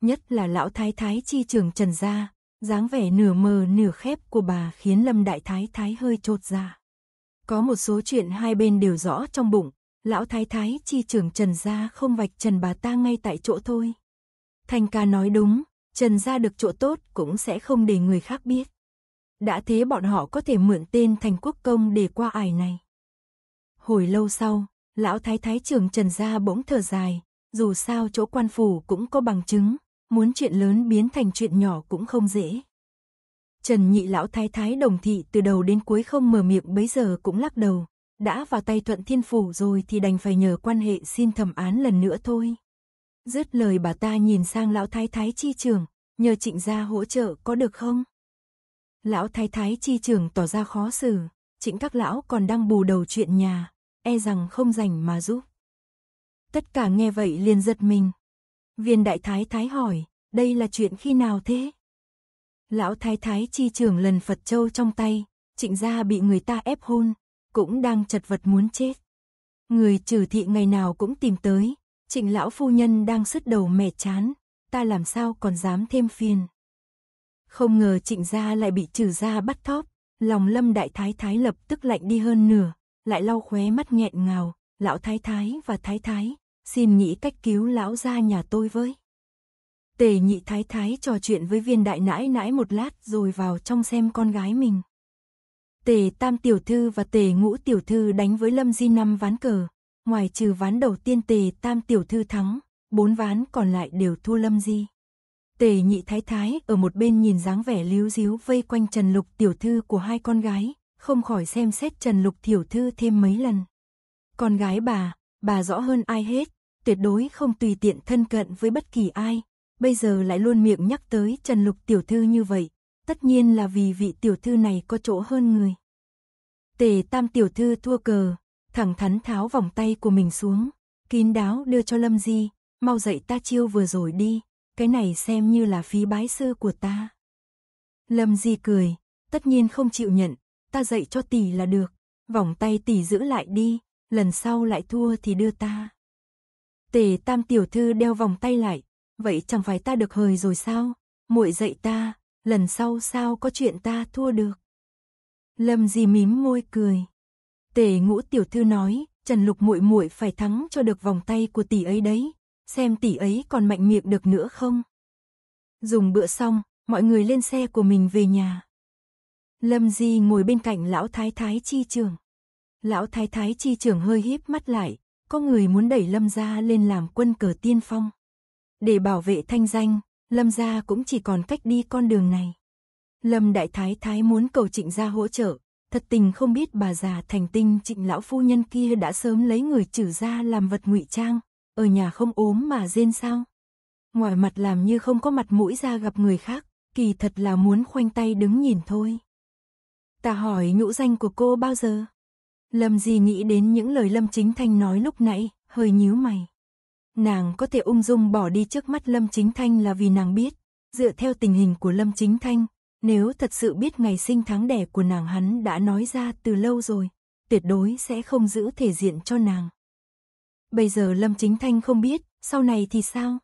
Nhất là lão thái thái chi trường Trần Gia, dáng vẻ nửa mờ nửa khép của bà khiến Lâm Đại Thái Thái hơi trột ra. Dạ. Có một số chuyện hai bên đều rõ trong bụng, lão thái thái chi trưởng Trần Gia không vạch trần bà ta ngay tại chỗ thôi. thành ca nói đúng, Trần gia được chỗ tốt cũng sẽ không để người khác biết. Đã thế bọn họ có thể mượn tên thành quốc công để qua ải này. Hồi lâu sau, lão thái thái trưởng Trần gia bỗng thở dài, dù sao chỗ quan phủ cũng có bằng chứng, muốn chuyện lớn biến thành chuyện nhỏ cũng không dễ. Trần nhị lão thái thái đồng thị từ đầu đến cuối không mở miệng bấy giờ cũng lắc đầu, đã vào tay thuận thiên phủ rồi thì đành phải nhờ quan hệ xin thẩm án lần nữa thôi. Dứt lời bà ta nhìn sang lão thái thái chi trường, nhờ trịnh gia hỗ trợ có được không? Lão thái thái chi trường tỏ ra khó xử, trịnh các lão còn đang bù đầu chuyện nhà, e rằng không rảnh mà giúp. Tất cả nghe vậy liền giật mình. Viên đại thái thái hỏi, đây là chuyện khi nào thế? Lão thái thái chi trường lần Phật Châu trong tay, trịnh gia bị người ta ép hôn, cũng đang chật vật muốn chết. Người trừ thị ngày nào cũng tìm tới, Trịnh lão phu nhân đang sứt đầu mẻ chán, ta làm sao còn dám thêm phiền. Không ngờ trịnh gia lại bị trừ gia bắt thóp, lòng lâm đại thái thái lập tức lạnh đi hơn nửa, lại lau khóe mắt nghẹn ngào, lão thái thái và thái thái, xin nghĩ cách cứu lão gia nhà tôi với. Tề nhị thái thái trò chuyện với viên đại nãi nãi một lát rồi vào trong xem con gái mình. Tề tam tiểu thư và tề ngũ tiểu thư đánh với lâm di năm ván cờ, ngoài trừ ván đầu tiên tề tam tiểu thư thắng, bốn ván còn lại đều thua lâm di. Tề nhị thái thái ở một bên nhìn dáng vẻ líu díu vây quanh Trần Lục tiểu thư của hai con gái, không khỏi xem xét Trần Lục tiểu thư thêm mấy lần. Con gái bà, bà rõ hơn ai hết, tuyệt đối không tùy tiện thân cận với bất kỳ ai, bây giờ lại luôn miệng nhắc tới Trần Lục tiểu thư như vậy, tất nhiên là vì vị tiểu thư này có chỗ hơn người. Tề tam tiểu thư thua cờ, thẳng thắn tháo vòng tay của mình xuống, kín đáo đưa cho Lâm Di, mau dậy ta chiêu vừa rồi đi, cái này xem như là phí bái sư của ta. Lâm Di cười, tất nhiên không chịu nhận, ta dạy cho tỷ là được, vòng tay tỷ giữ lại đi, lần sau lại thua thì đưa ta. Tề Tam tiểu thư đeo vòng tay lại, vậy chẳng phải ta được hời rồi sao? Muội dạy ta, lần sau sao có chuyện ta thua được. Lâm Di mím môi cười. Tề Ngũ tiểu thư nói, Trần Lục muội muội phải thắng cho được vòng tay của tỷ ấy đấy, xem tỷ ấy còn mạnh miệng được nữa không. Dùng bữa xong, mọi người lên xe của mình về nhà. Lâm Di ngồi bên cạnh lão thái thái chi trưởng Lão thái thái chi trưởng hơi híp mắt lại, có người muốn đẩy Lâm gia lên làm quân cờ tiên phong. Để bảo vệ thanh danh, Lâm gia cũng chỉ còn cách đi con đường này. Lâm đại thái thái muốn cầu Trịnh gia hỗ trợ, Thật tình không biết bà già thành tinh trịnh lão phu nhân kia đã sớm lấy người trừ ra làm vật ngụy trang, ở nhà không ốm mà rên sao. Ngoài mặt làm như không có mặt mũi ra gặp người khác, kỳ thật là muốn khoanh tay đứng nhìn thôi. Ta hỏi nhũ danh của cô bao giờ? Lâm gì nghĩ đến những lời Lâm Chính Thanh nói lúc nãy, hơi nhíu mày. Nàng có thể ung dung bỏ đi trước mắt Lâm Chính Thanh là vì nàng biết, dựa theo tình hình của Lâm Chính Thanh, nếu thật sự biết ngày sinh tháng đẻ của nàng hắn đã nói ra từ lâu rồi, tuyệt đối sẽ không giữ thể diện cho nàng. Bây giờ Lâm Chính Thanh không biết, sau này thì sao?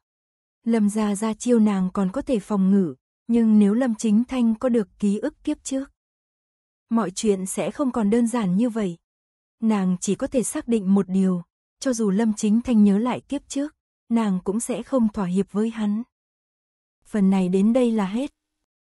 Lâm gia ra chiêu nàng còn có thể phòng ngự, nhưng nếu Lâm Chính Thanh có được ký ức kiếp trước, mọi chuyện sẽ không còn đơn giản như vậy. Nàng chỉ có thể xác định một điều, cho dù Lâm Chính Thanh nhớ lại kiếp trước, nàng cũng sẽ không thỏa hiệp với hắn. Phần này đến đây là hết.